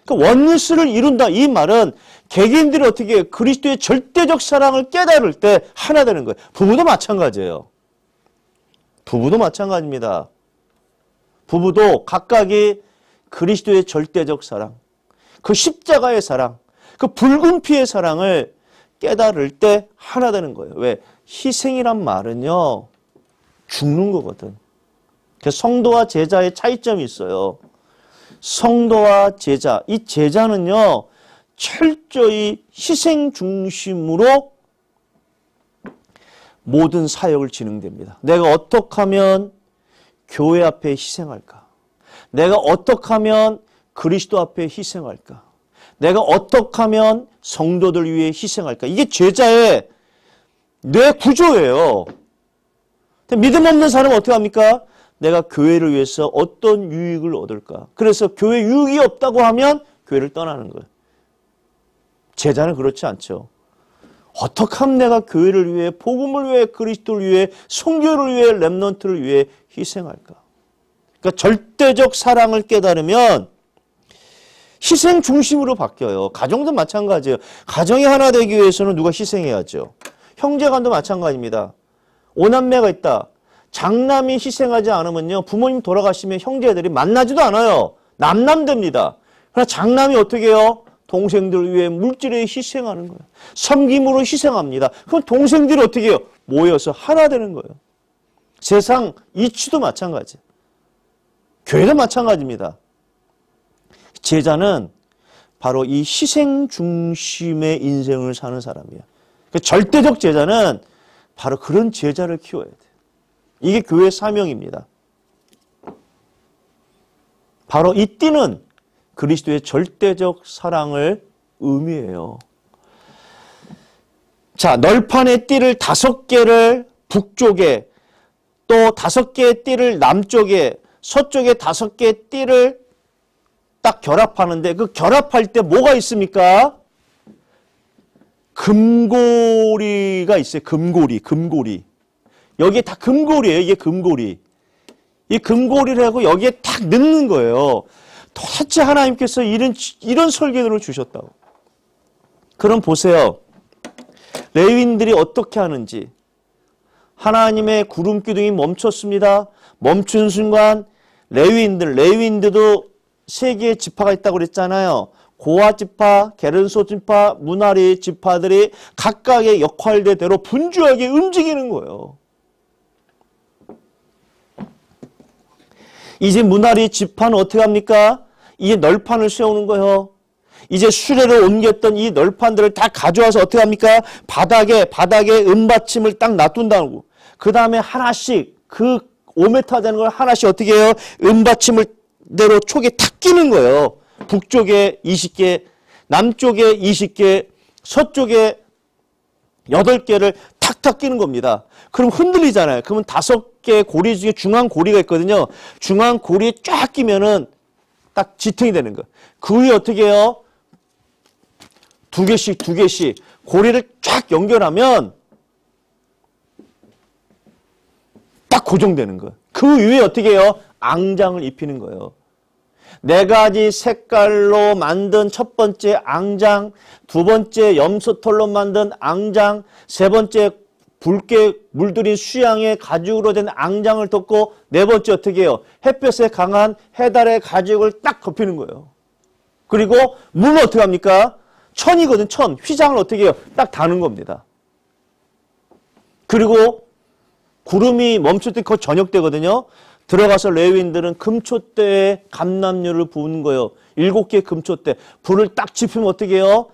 그 원리스를 이룬다 이 말은 개개인들이 어떻게 해요? 그리스도의 절대적 사랑을 깨달을 때 하나 되는 거예요. 부부도 마찬가지예요. 부부도 마찬가지입니다. 부부도 각각이 그리스도의 절대적 사랑, 그 십자가의 사랑, 그 붉은 피의 사랑을 깨달을 때 하나 되는 거예요. 왜? 희생이란 말은요. 죽는 거거든. 그 성도와 제자의 차이점이 있어요. 성도와 제자. 이 제자는요, 철저히 희생 중심으로 모든 사역을 진행됩니다. 내가 어떻게 하면 교회 앞에 희생할까? 내가 어떻게 하면 그리스도 앞에 희생할까? 내가 어떻게 하면 성도들 위해 희생할까? 이게 제자의 뇌 구조예요. 믿음 없는 사람은 어떻게 합니까? 내가 교회를 위해서 어떤 유익을 얻을까? 그래서 교회 유익이 없다고 하면 교회를 떠나는 거예요. 제자는 그렇지 않죠. 어떻게 하면 내가 교회를 위해 복음을 위해 그리스도를 위해 성교를 위해 렘넌트를 위해 희생할까? 그러니까 절대적 사랑을 깨달으면 희생 중심으로 바뀌어요. 가정도 마찬가지예요. 가정이 하나 되기 위해서는 누가 희생해야죠. 형제간도 마찬가지입니다. 오남매가 있다. 장남이 희생하지 않으면요. 부모님 돌아가시면 형제들이 만나지도 않아요. 남남됩니다. 그러나 장남이 어떻게 해요? 동생들 위해 물질에 희생하는 거예요. 섬김으로 희생합니다. 그럼 동생들이 어떻게 해요? 모여서 하나 되는 거예요. 세상 이치도 마찬가지. 교회도 마찬가지입니다. 제자는 바로 이 희생 중심의 인생을 사는 사람이야. 그 절대적 제자는 바로 그런 제자를 키워야 돼. 이게 교회 사명입니다. 바로 이 띠는 그리스도의 절대적 사랑을 의미해요. 자, 널판의 띠를 다섯 개를 북쪽에 또 다섯 개의 띠를 남쪽에 서쪽에 다섯 개의 띠를 딱 결합하는데 그 결합할 때 뭐가 있습니까? 금고리가 있어요. 금고리, 금고리. 여기에 다 금고리예요. 이게 금고리. 이 금고리를 하고 여기에 탁 넣는 거예요. 도대체 하나님께서 이런, 이런 설계도를 주셨다고. 그럼 보세요. 레위인들이 어떻게 하는지. 하나님의 구름 기둥이 멈췄습니다. 멈춘 순간 레위인들, 레위인들도 세 개의 지파가 있다고 그랬잖아요. 고아 지파, 게른소 지파, 문아리 지파들이 각각의 역할대대로 분주하게 움직이는 거예요. 이제 문아리 집판 어떻게 합니까? 이제 널판을 세우는 거예요. 이제 수레를 옮겼던 이 널판들을 다 가져와서 어떻게 합니까? 바닥에 바닥에 은받침을 딱 놔둔다고. 그 다음에 하나씩 그 5m 되는 걸 하나씩 어떻게 해요? 은받침을 대로 촉에 탁 끼는 거예요. 북쪽에 20개, 남쪽에 20개, 서쪽에 8개를 탁탁 끼는 겁니다. 그럼 흔들리잖아요. 그러면 다섯 개 고리 중에 중앙 고리가 있거든요. 중앙 고리에 쫙 끼면은 딱 지탱이 되는 거. 그 위에 어떻게 해요? 두 개씩 두 개씩 고리를 쫙 연결하면 딱 고정되는 거예요. 그 위에 어떻게 해요? 앙장을 입히는 거예요. 네 가지 색깔로 만든 첫 번째 앙장, 두 번째 염소털로 만든 앙장, 세 번째 붉게 물들인 수양의 가죽으로 된 앙장을 덮고 네 번째 어떻게 해요? 햇볕에 강한 해달의 가죽을 딱 덮이는 거예요. 그리고 물은 어떻게 합니까? 천이거든 천. 휘장을 어떻게 해요? 딱 다는 겁니다. 그리고 구름이 멈출 때 그 저녁 때거든요. 들어가서 레위인들은 금초대에 감남류를 부은 거예요. 일곱 개 금초대. 불을 딱 지피면 어떻게 해요?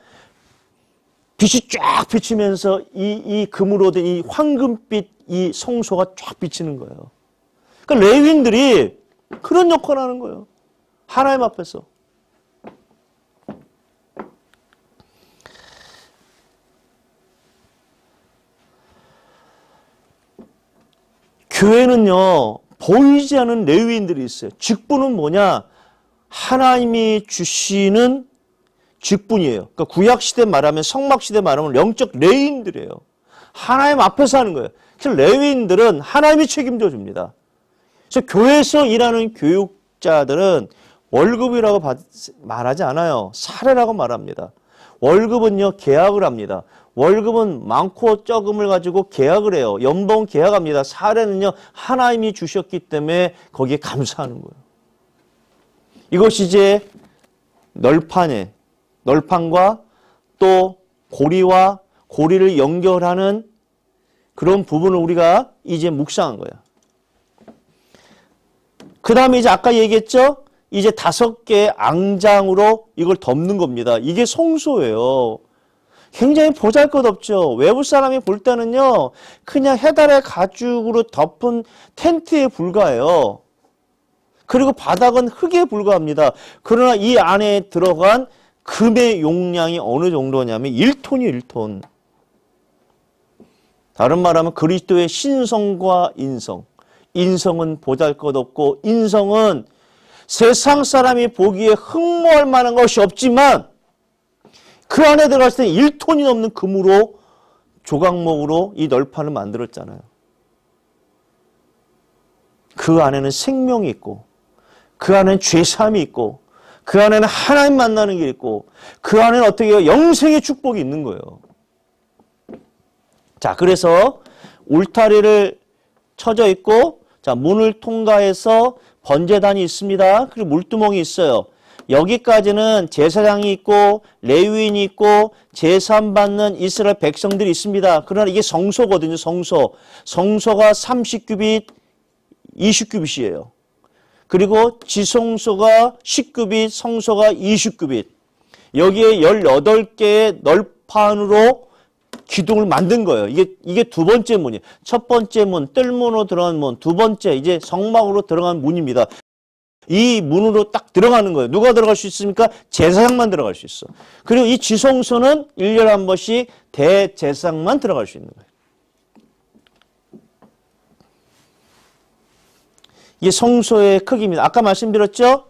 빛이 쫙 비치면서 이, 이 금으로 된 이 황금빛 이 성소가 쫙 비치는 거예요. 그러니까 레윈들이 그런 역할을 하는 거예요. 하나님 앞에서. 교회는요, 보이지 않은 레위인들이 있어요. 직분은 뭐냐? 하나님이 주시는 직분이에요. 그러니까 구약 시대 말하면 성막 시대 말하면 영적 레인들이에요. 하나님 앞에서 하는 거예요. 그래서 레위인들은 하나님이 책임져 줍니다. 그래서 교회에서 일하는 교육자들은 월급이라고 말하지 않아요. 사례라고 말합니다. 월급은요 계약을 합니다. 월급은 많고 적음을 가지고 계약을 해요. 연봉 계약합니다. 사례는요 하나님이 주셨기 때문에 거기에 감사하는 거예요. 이것이 이제 널판에 널판과 또 고리와 고리를 연결하는 그런 부분을 우리가 이제 묵상한 거예요. 그 다음에 이제 아까 얘기했죠? 이제 다섯 개의 앙장으로 이걸 덮는 겁니다. 이게 성소예요. 굉장히 보잘것없죠. 외부 사람이 볼 때는요. 그냥 해달의 가죽으로 덮은 텐트에 불과해요. 그리고 바닥은 흙에 불과합니다. 그러나 이 안에 들어간 금의 용량이 어느 정도냐면 1톤이 1톤. 다른 말하면 그리스도의 신성과 인성. 인성은 보잘것없고 인성은 세상 사람이 보기에 흠모할 만한 것이 없지만 그 안에 들어갔을 때 1톤이 넘는 금으로 조각목으로 이 널판을 만들었잖아요. 그 안에는 생명이 있고 그 안에는 죄삼이 있고 그 안에는 하나님 만나는 게 있고 그 안에는 어떻게 영생의 축복이 있는 거예요. 자, 그래서 울타리를 쳐져 있고 자, 문을 통과해서 번제단이 있습니다. 그리고 물두멍이 있어요. 여기까지는 제사장이 있고 레위인이 있고 제산 받는 이스라엘 백성들이 있습니다. 그러나 이게 성소거든요. 성소. 성소가 30규빗 20규빗이에요. 그리고 지성소가 10규빗, 성소가 20규빗. 여기에 18개의 널판으로 기둥을 만든 거예요. 이게 이게 두 번째 문이에요. 첫 번째 문, 뜰문으로 들어간 문, 두 번째 이제 성막으로 들어간 문입니다. 이 문으로 딱 들어가는 거예요. 누가 들어갈 수 있습니까? 제사장만 들어갈 수 있어. 그리고 이 지성소는 일년에한 번씩 대제사장만 들어갈 수 있는 거예요. 이게 성소의 크기입니다. 아까 말씀드렸죠?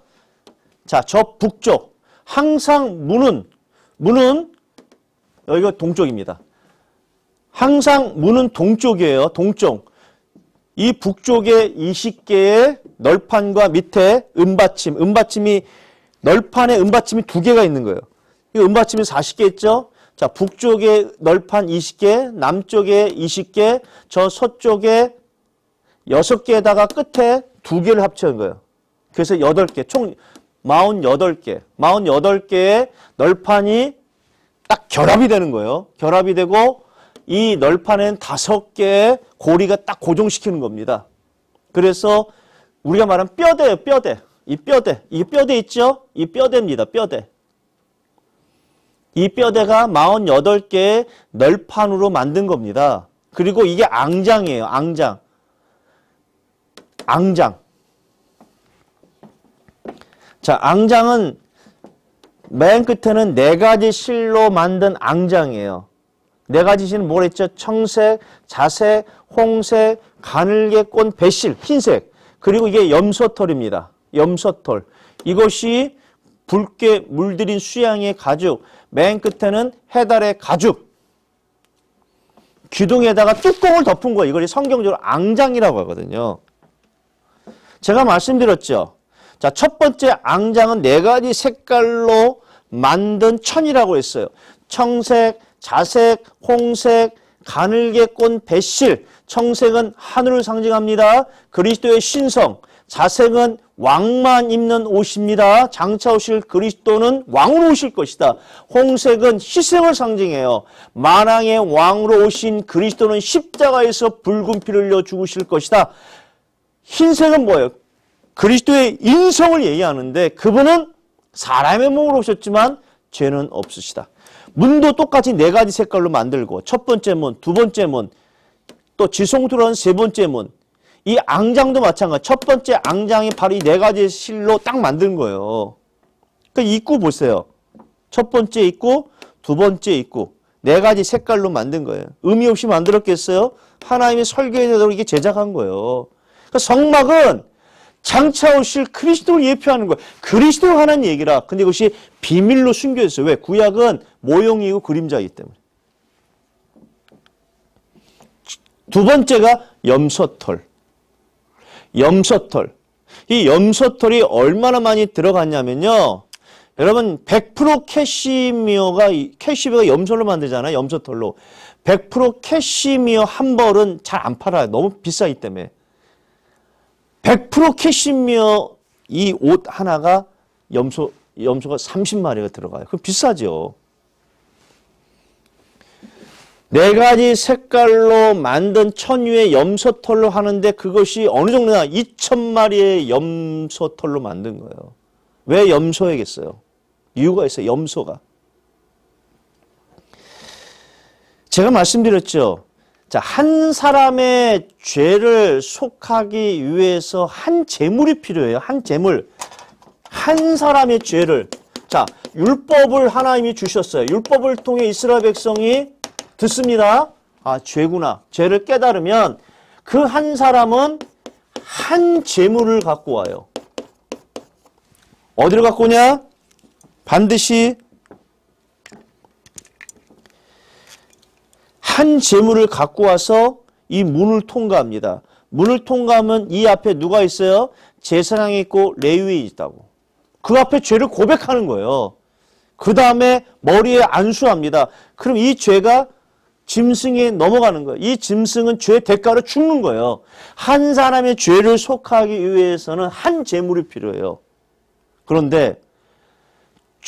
자, 저 북쪽. 항상 문은, 문은, 여기가 동쪽입니다. 항상 문은 동쪽이에요. 동쪽. 이 북쪽에 20개의 널판과 밑에 은받침, 은받침이, 널판에 은받침이 두 개가 있는 거예요. 이 은받침이 40개 있죠? 자, 북쪽에 널판 20개, 남쪽에 20개, 저 서쪽에 6개에다가 끝에 두 개를 합치는 거예요. 그래서 여덟 개, 총 48개, 48개의 널판이 딱 결합이 되는 거예요. 결합이 되고 이 널판엔 다섯 개의 고리가 딱 고정시키는 겁니다. 그래서 우리가 말한 하 뼈대예요, 뼈대. 이 뼈대. 이 뼈대 있죠? 이 뼈대입니다, 뼈대. 이 뼈대가 48개의 널판으로 만든 겁니다. 그리고 이게 앙장이에요, 앙장. 앙장. 자, 앙장은 맨 끝에는 네 가지 실로 만든 앙장이에요. 네 가지 실은 뭘 했죠? 청색, 자색, 홍색, 가늘게 꼰 배실, 흰색. 그리고 이게 염소털입니다. 염소털. 이것이 붉게 물들인 수양의 가죽. 맨 끝에는 해달의 가죽. 기둥에다가 뚜껑을 덮은 거예요. 이걸 성경적으로 앙장이라고 하거든요. 제가 말씀드렸죠. 자, 첫 번째 앙장은 네 가지 색깔로 만든 천이라고 했어요. 청색, 자색, 홍색, 가늘게 꼰 배실. 청색은 하늘을 상징합니다. 그리스도의 신성. 자색은 왕만 입는 옷입니다. 장차 오실 그리스도는 왕으로 오실 것이다. 홍색은 희생을 상징해요. 만왕의 왕으로 오신 그리스도는 십자가에서 붉은 피를 흘려 죽으실 것이다. 흰색은 뭐예요? 그리스도의 인성을 얘기하는데 그분은 사람의 몸으로 오셨지만 죄는 없으시다. 문도 똑같이 네 가지 색깔로 만들고 첫 번째 문, 두 번째 문, 또 지송투라는 세 번째 문. 이 앙장도 마찬가지. 첫 번째 앙장이 바로 이 네 가지 실로 딱 만든 거예요. 그 입구 보세요. 첫 번째 입구, 두 번째 입구. 네 가지 색깔로 만든 거예요. 의미 없이 만들었겠어요? 하나님이 설계되도록 이게 제작한 거예요. 그러니까 성막은 장차 오실 그리스도를 예표하는 거예요. 그리스도 하는 얘기라. 근데 그것이 비밀로 숨겨 있어요. 왜? 구약은 모형이고 그림자이기 때문에. 두 번째가 염소털. 염소털. 이 염소털이 얼마나 많이 들어갔냐면요. 여러분 100% 캐시미어가 캐시미어가 염소로 만들잖아요. 염소털로. 100% 캐시미어 한 벌은 잘 안 팔아요. 너무 비싸기 때문에. 100% 캐시미어 이 옷 하나가 염소, 염소가 30마리가 들어가요. 그 비싸죠. 네 가지 색깔로 만든 천유의 염소털로 하는데 그것이 어느 정도냐? 2천마리의 염소털로 만든 거예요. 왜 염소에겠어요? 이유가 있어요. 염소가. 제가 말씀드렸죠. 자, 한 사람의 죄를 속하기 위해서 한 재물이 필요해요. 한 재물. 한 사람의 죄를. 자, 율법을 하나님이 주셨어요. 율법을 통해 이스라엘 백성이 듣습니다. 아, 죄구나. 죄를 깨달으면 그 한 사람은 한 재물을 갖고 와요. 어디를 갖고 오냐? 반드시 한 재물을 갖고 와서 이 문을 통과합니다. 문을 통과하면 이 앞에 누가 있어요? 제사장이 있고 레위인이 있다고. 그 앞에 죄를 고백하는 거예요. 그 다음에 머리에 안수합니다. 그럼 이 죄가 짐승에 넘어가는 거예요. 이 짐승은 죄 대가로 죽는 거예요. 한 사람의 죄를 속하기 위해서는 한 재물이 필요해요. 그런데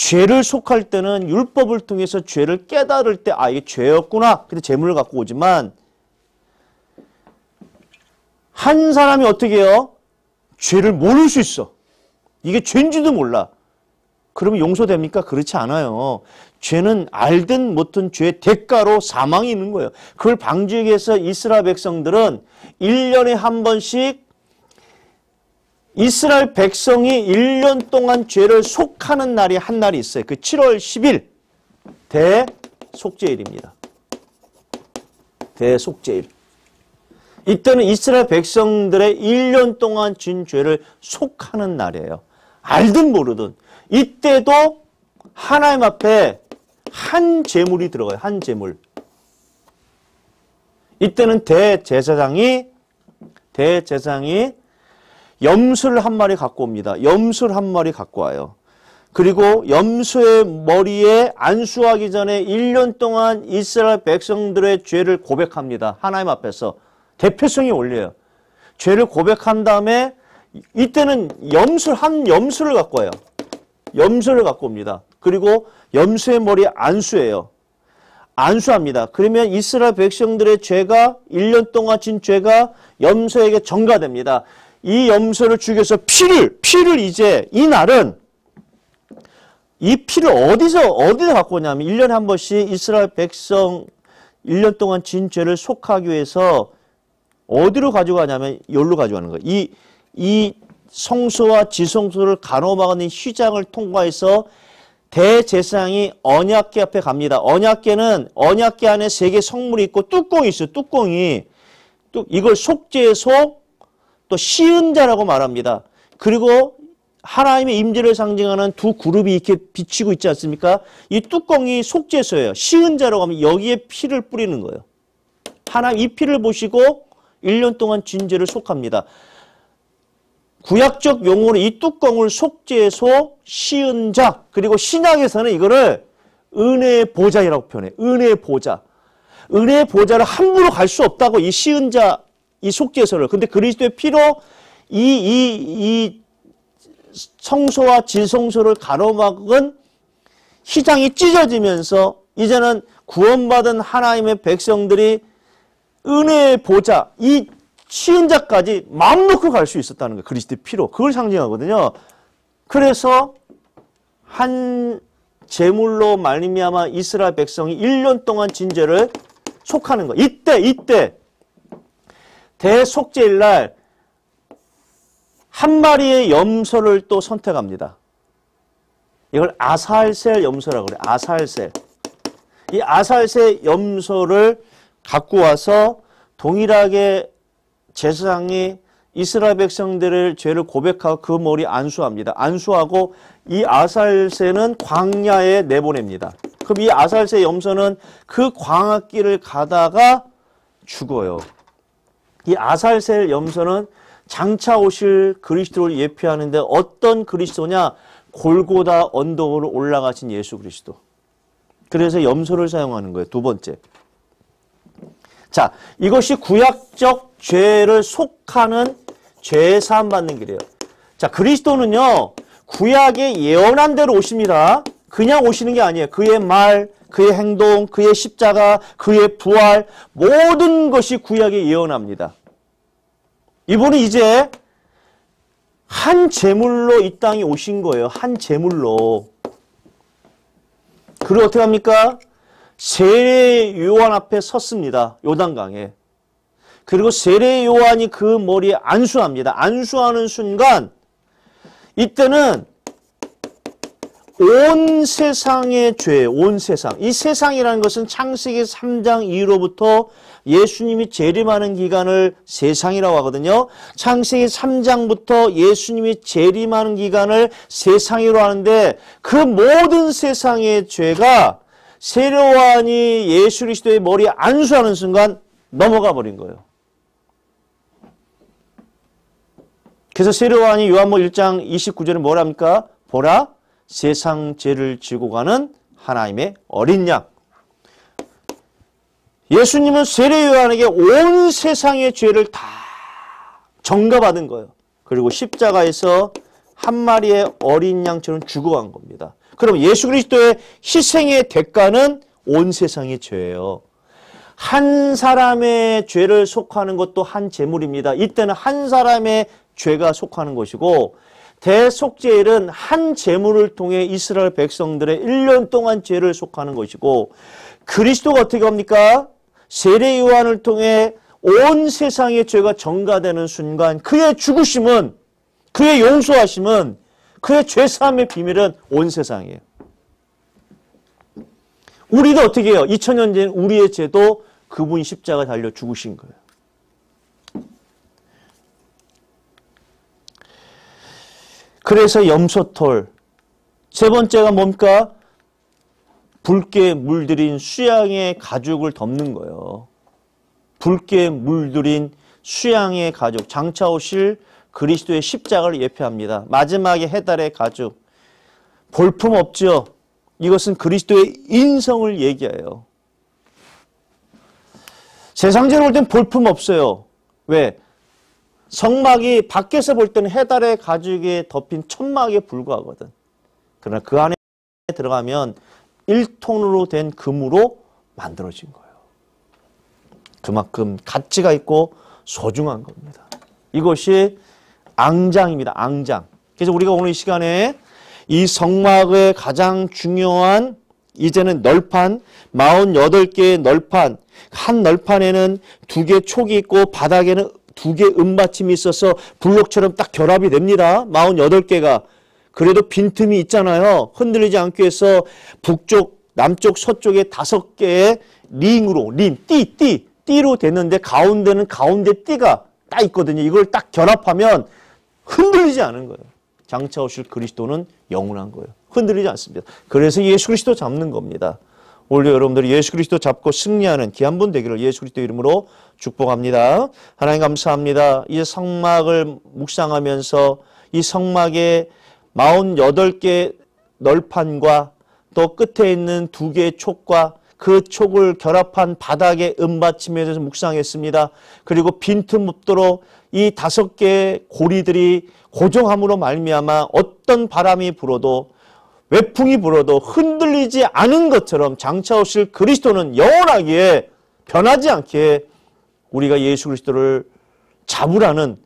죄를 속할 때는 율법을 통해서 죄를 깨달을 때아 이게 죄였구나. 그래서 재물을 갖고 오지만 한 사람이 어떻게 해요? 죄를 모를 수 있어. 이게 죄인지도 몰라. 그러면 용서됩니까? 그렇지 않아요. 죄는 알든 못든 죄의 대가로 사망이 있는 거예요. 그걸 방지하기 위해서 이스라 엘 백성들은 1년에 한 번씩 이스라엘 백성이 1년 동안 죄를 속하는 날이 한 날이 있어요. 그 7월 10일 대속죄일입니다. 대속죄일. 이때는 이스라엘 백성들의 1년 동안 진 죄를 속하는 날이에요. 알든 모르든 이때도 하나님 앞에 한재물이 들어가요. 한재물 이때는 대제사장이 대제사장이 염술 한 마리 갖고 옵니다. 염술 한 마리 갖고 와요. 그리고 염소의 머리에 안수하기 전에 1년 동안 이스라엘 백성들의 죄를 고백합니다. 하나님 앞에서. 대표성이 올려요. 죄를 고백한 다음에 이때는 염술, 한 염술을 갖고 와요. 염소를 갖고 옵니다. 그리고 염소의 머리에 안수해요. 안수합니다. 그러면 이스라엘 백성들의 죄가 1년 동안 진 죄가 염소에게 전가됩니다. 이 염소를 죽여서 피를 피를 이제 이 날은 이 피를 어디서 어디서 갖고 오냐면 1년에 한 번씩 이스라엘 백성 1년 동안 진 죄를 속하기 위해서 어디로 가져가냐면 열로 가져가는 거예요. 이, 이 성소와 지성소를 간호막는 휘장을 통과해서 대제상이 언약계 앞에 갑니다. 언약계는 언약계 안에 세개 성물이 있고 뚜껑이 있어요. 뚜껑이. 또 이걸 속죄소 또 시은자라고 말합니다. 그리고 하나님의 임재를 상징하는 두 그룹이 이렇게 비치고 있지 않습니까? 이 뚜껑이 속죄서예요. 시은자라고 하면 여기에 피를 뿌리는 거예요. 하나님 이 피를 보시고 1년 동안 진죄를 속합니다. 구약적 용어로 이 뚜껑을 속죄소, 시은자, 그리고 신약에서는 이거를 은혜의 보좌이라고 표현해. 은혜의 보좌. 은혜의 보좌를 함부로 갈 수 없다고 이 시은자 이 속죄서를 근데 그리스도의 피로 이 이, 이 성소와 지성소를 가로막은 시장이 찢어지면서 이제는 구원받은 하나님의 백성들이 은혜의 보자이 시은자까지 마음 놓고 갈 수 있었다는 거예요. 그리스도의 피로 그걸 상징하거든요. 그래서 한 제물로 말미암아 이스라엘 백성이 1년 동안 진죄를 속하는 거. 이때 이때 대속제일날 한 마리의 염소를 또 선택합니다. 이걸 아살셀 염소라고 그래요. 아살셀. 이 아살셀 염소를 갖고 와서 동일하게 제사장이 이스라엘 백성들을 죄를 고백하고 그 머리 안수합니다. 안수하고 이 아살새는 광야에 내보냅니다. 그럼 이 아살새 염소는 그 광학길을 가다가 죽어요. 이 아살셀 염소는 장차 오실 그리스도를 예표하는데 어떤 그리스도냐? 골고다 언덕으로 올라가신 예수 그리스도. 그래서 염소를 사용하는 거예요. 두 번째. 자, 이것이 구약적 죄를 속하는 죄 사함 받는 길이에요. 자, 그리스도는요. 구약의 예언한 대로 오십니다. 그냥 오시는 게 아니에요. 그의 말, 그의 행동, 그의 십자가, 그의 부활 모든 것이 구약에 예언합니다. 이분이 이제 한 재물로 이 땅에 오신 거예요. 한 재물로. 그리고 어떻게 합니까? 세례 요한 앞에 섰습니다. 요단강에. 그리고 세례 요한이 그 머리에 안수합니다. 안수하는 순간 이때는 온 세상의 죄, 온 세상. 이 세상이라는 것은 창세기 3장 2로부터 예수님이 재림하는 기간을 세상이라고 하거든요. 창세기 3장부터 예수님이 재림하는 기간을 세상이라고 하는데 그 모든 세상의 죄가 세례요이 예수 그리스도의 머리에 안수하는 순간 넘어가 버린 거예요. 그래서 세례요이 요한복 1장 29절에 뭐랍니까? 보라 세상 죄를 지고 가는 하나님의 어린 양 예수님은 세례 요한에게 온 세상의 죄를 다정가받은 거예요. 그리고 십자가에서 한 마리의 어린 양처럼 죽어간 겁니다. 그럼 예수 그리스도의 희생의 대가는 온 세상의 죄예요. 한 사람의 죄를 속하는 것도 한 재물입니다. 이때는 한 사람의 죄가 속하는 것이고 대속죄일은 한 재물을 통해 이스라엘 백성들의 1년 동안 죄를 속하는 것이고 그리스도가 어떻게 합니까? 세례 요한을 통해 온 세상의 죄가 정가되는 순간 그의 죽으심은 그의 용서하심은 그의 죄사함의 비밀은 온 세상이에요. 우리도 어떻게 해요? 2000년 전 우리의 죄도 그분 십자가 달려 죽으신 거예요. 그래서 염소털. 세 번째가 뭡니까? 붉게 물들인 수양의 가죽을 덮는 거예요. 붉게 물들인 수양의 가죽, 장차 오실 그리스도의 십자가를 예표합니다. 마지막에 해달의 가죽. 볼품 없죠. 이것은 그리스도의 인성을 얘기해요. 세상적으로 볼땐 볼품 없어요. 왜? 성막이 밖에서 볼 때는 해달의 가죽에 덮인 천막에 불과하거든. 그러나 그 안에 들어가면 1톤으로 된 금으로 만들어진 거예요. 그만큼 가치가 있고 소중한 겁니다. 이것이 앙장입니다. 앙장. 그래서 우리가 오늘 이 시간에 이 성막의 가장 중요한 이제는 널판 48개의 널판 한 널판에는 두 개 촉이 있고 바닥에는 두개 은받침이 있어서 블록처럼 딱 결합이 됩니다. 48개가 그래도 빈틈이 있잖아요. 흔들리지 않기 위해서 북쪽, 남쪽, 서쪽에 다섯 개의 링으로, 링, 띠, 띠, 띠로 됐는데 가운데는 가운데 띠가 딱 있거든요. 이걸 딱 결합하면 흔들리지 않은 거예요. 장차 오실 그리스도는 영원한 거예요. 흔들리지 않습니다. 그래서 예수 그리스도 잡는 겁니다. 오늘 여러분들이 예수 그리스도 잡고 승리하는 귀한 분 되기를 예수 그리스도 이름으로 축복합니다. 하나님 감사합니다. 이 성막을 묵상하면서 이성막에 48개 널판과 또 끝에 있는 두 개의 촉과 그 촉을 결합한 바닥의 은받침에 대해서 묵상했습니다. 그리고 빈틈 없도록 이 다섯 개의 고리들이 고정함으로 말미암아 어떤 바람이 불어도 외풍이 불어도 흔들리지 않은 것처럼 장차 오실 그리스도는 영원하기에 변하지 않기에 우리가 예수 그리스도를 잡으라는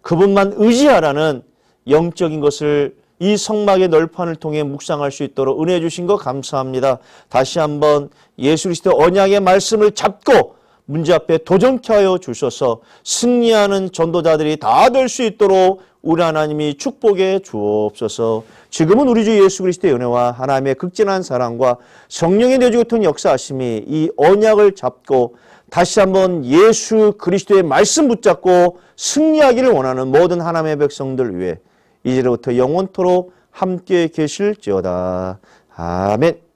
그분만 의지하라는 영적인 것을 이 성막의 널판을 통해 묵상할 수 있도록 은혜 주신 거 감사합니다. 다시 한번 예수 그리스도 언약의 말씀을 잡고 문제 앞에 도전케 하여 주셔서 승리하는 전도자들이 다 될 수 있도록 우리 하나님이 축복해 주옵소서. 지금은 우리 주 예수 그리스도의 은혜와 하나님의 극진한 사랑과 성령의 내주고통 역사하심이 이 언약을 잡고 다시 한번 예수 그리스도의 말씀 붙잡고 승리하기를 원하는 모든 하나님의 백성들 위해 이제로부터 영원토록 함께 계실지어다. 아멘.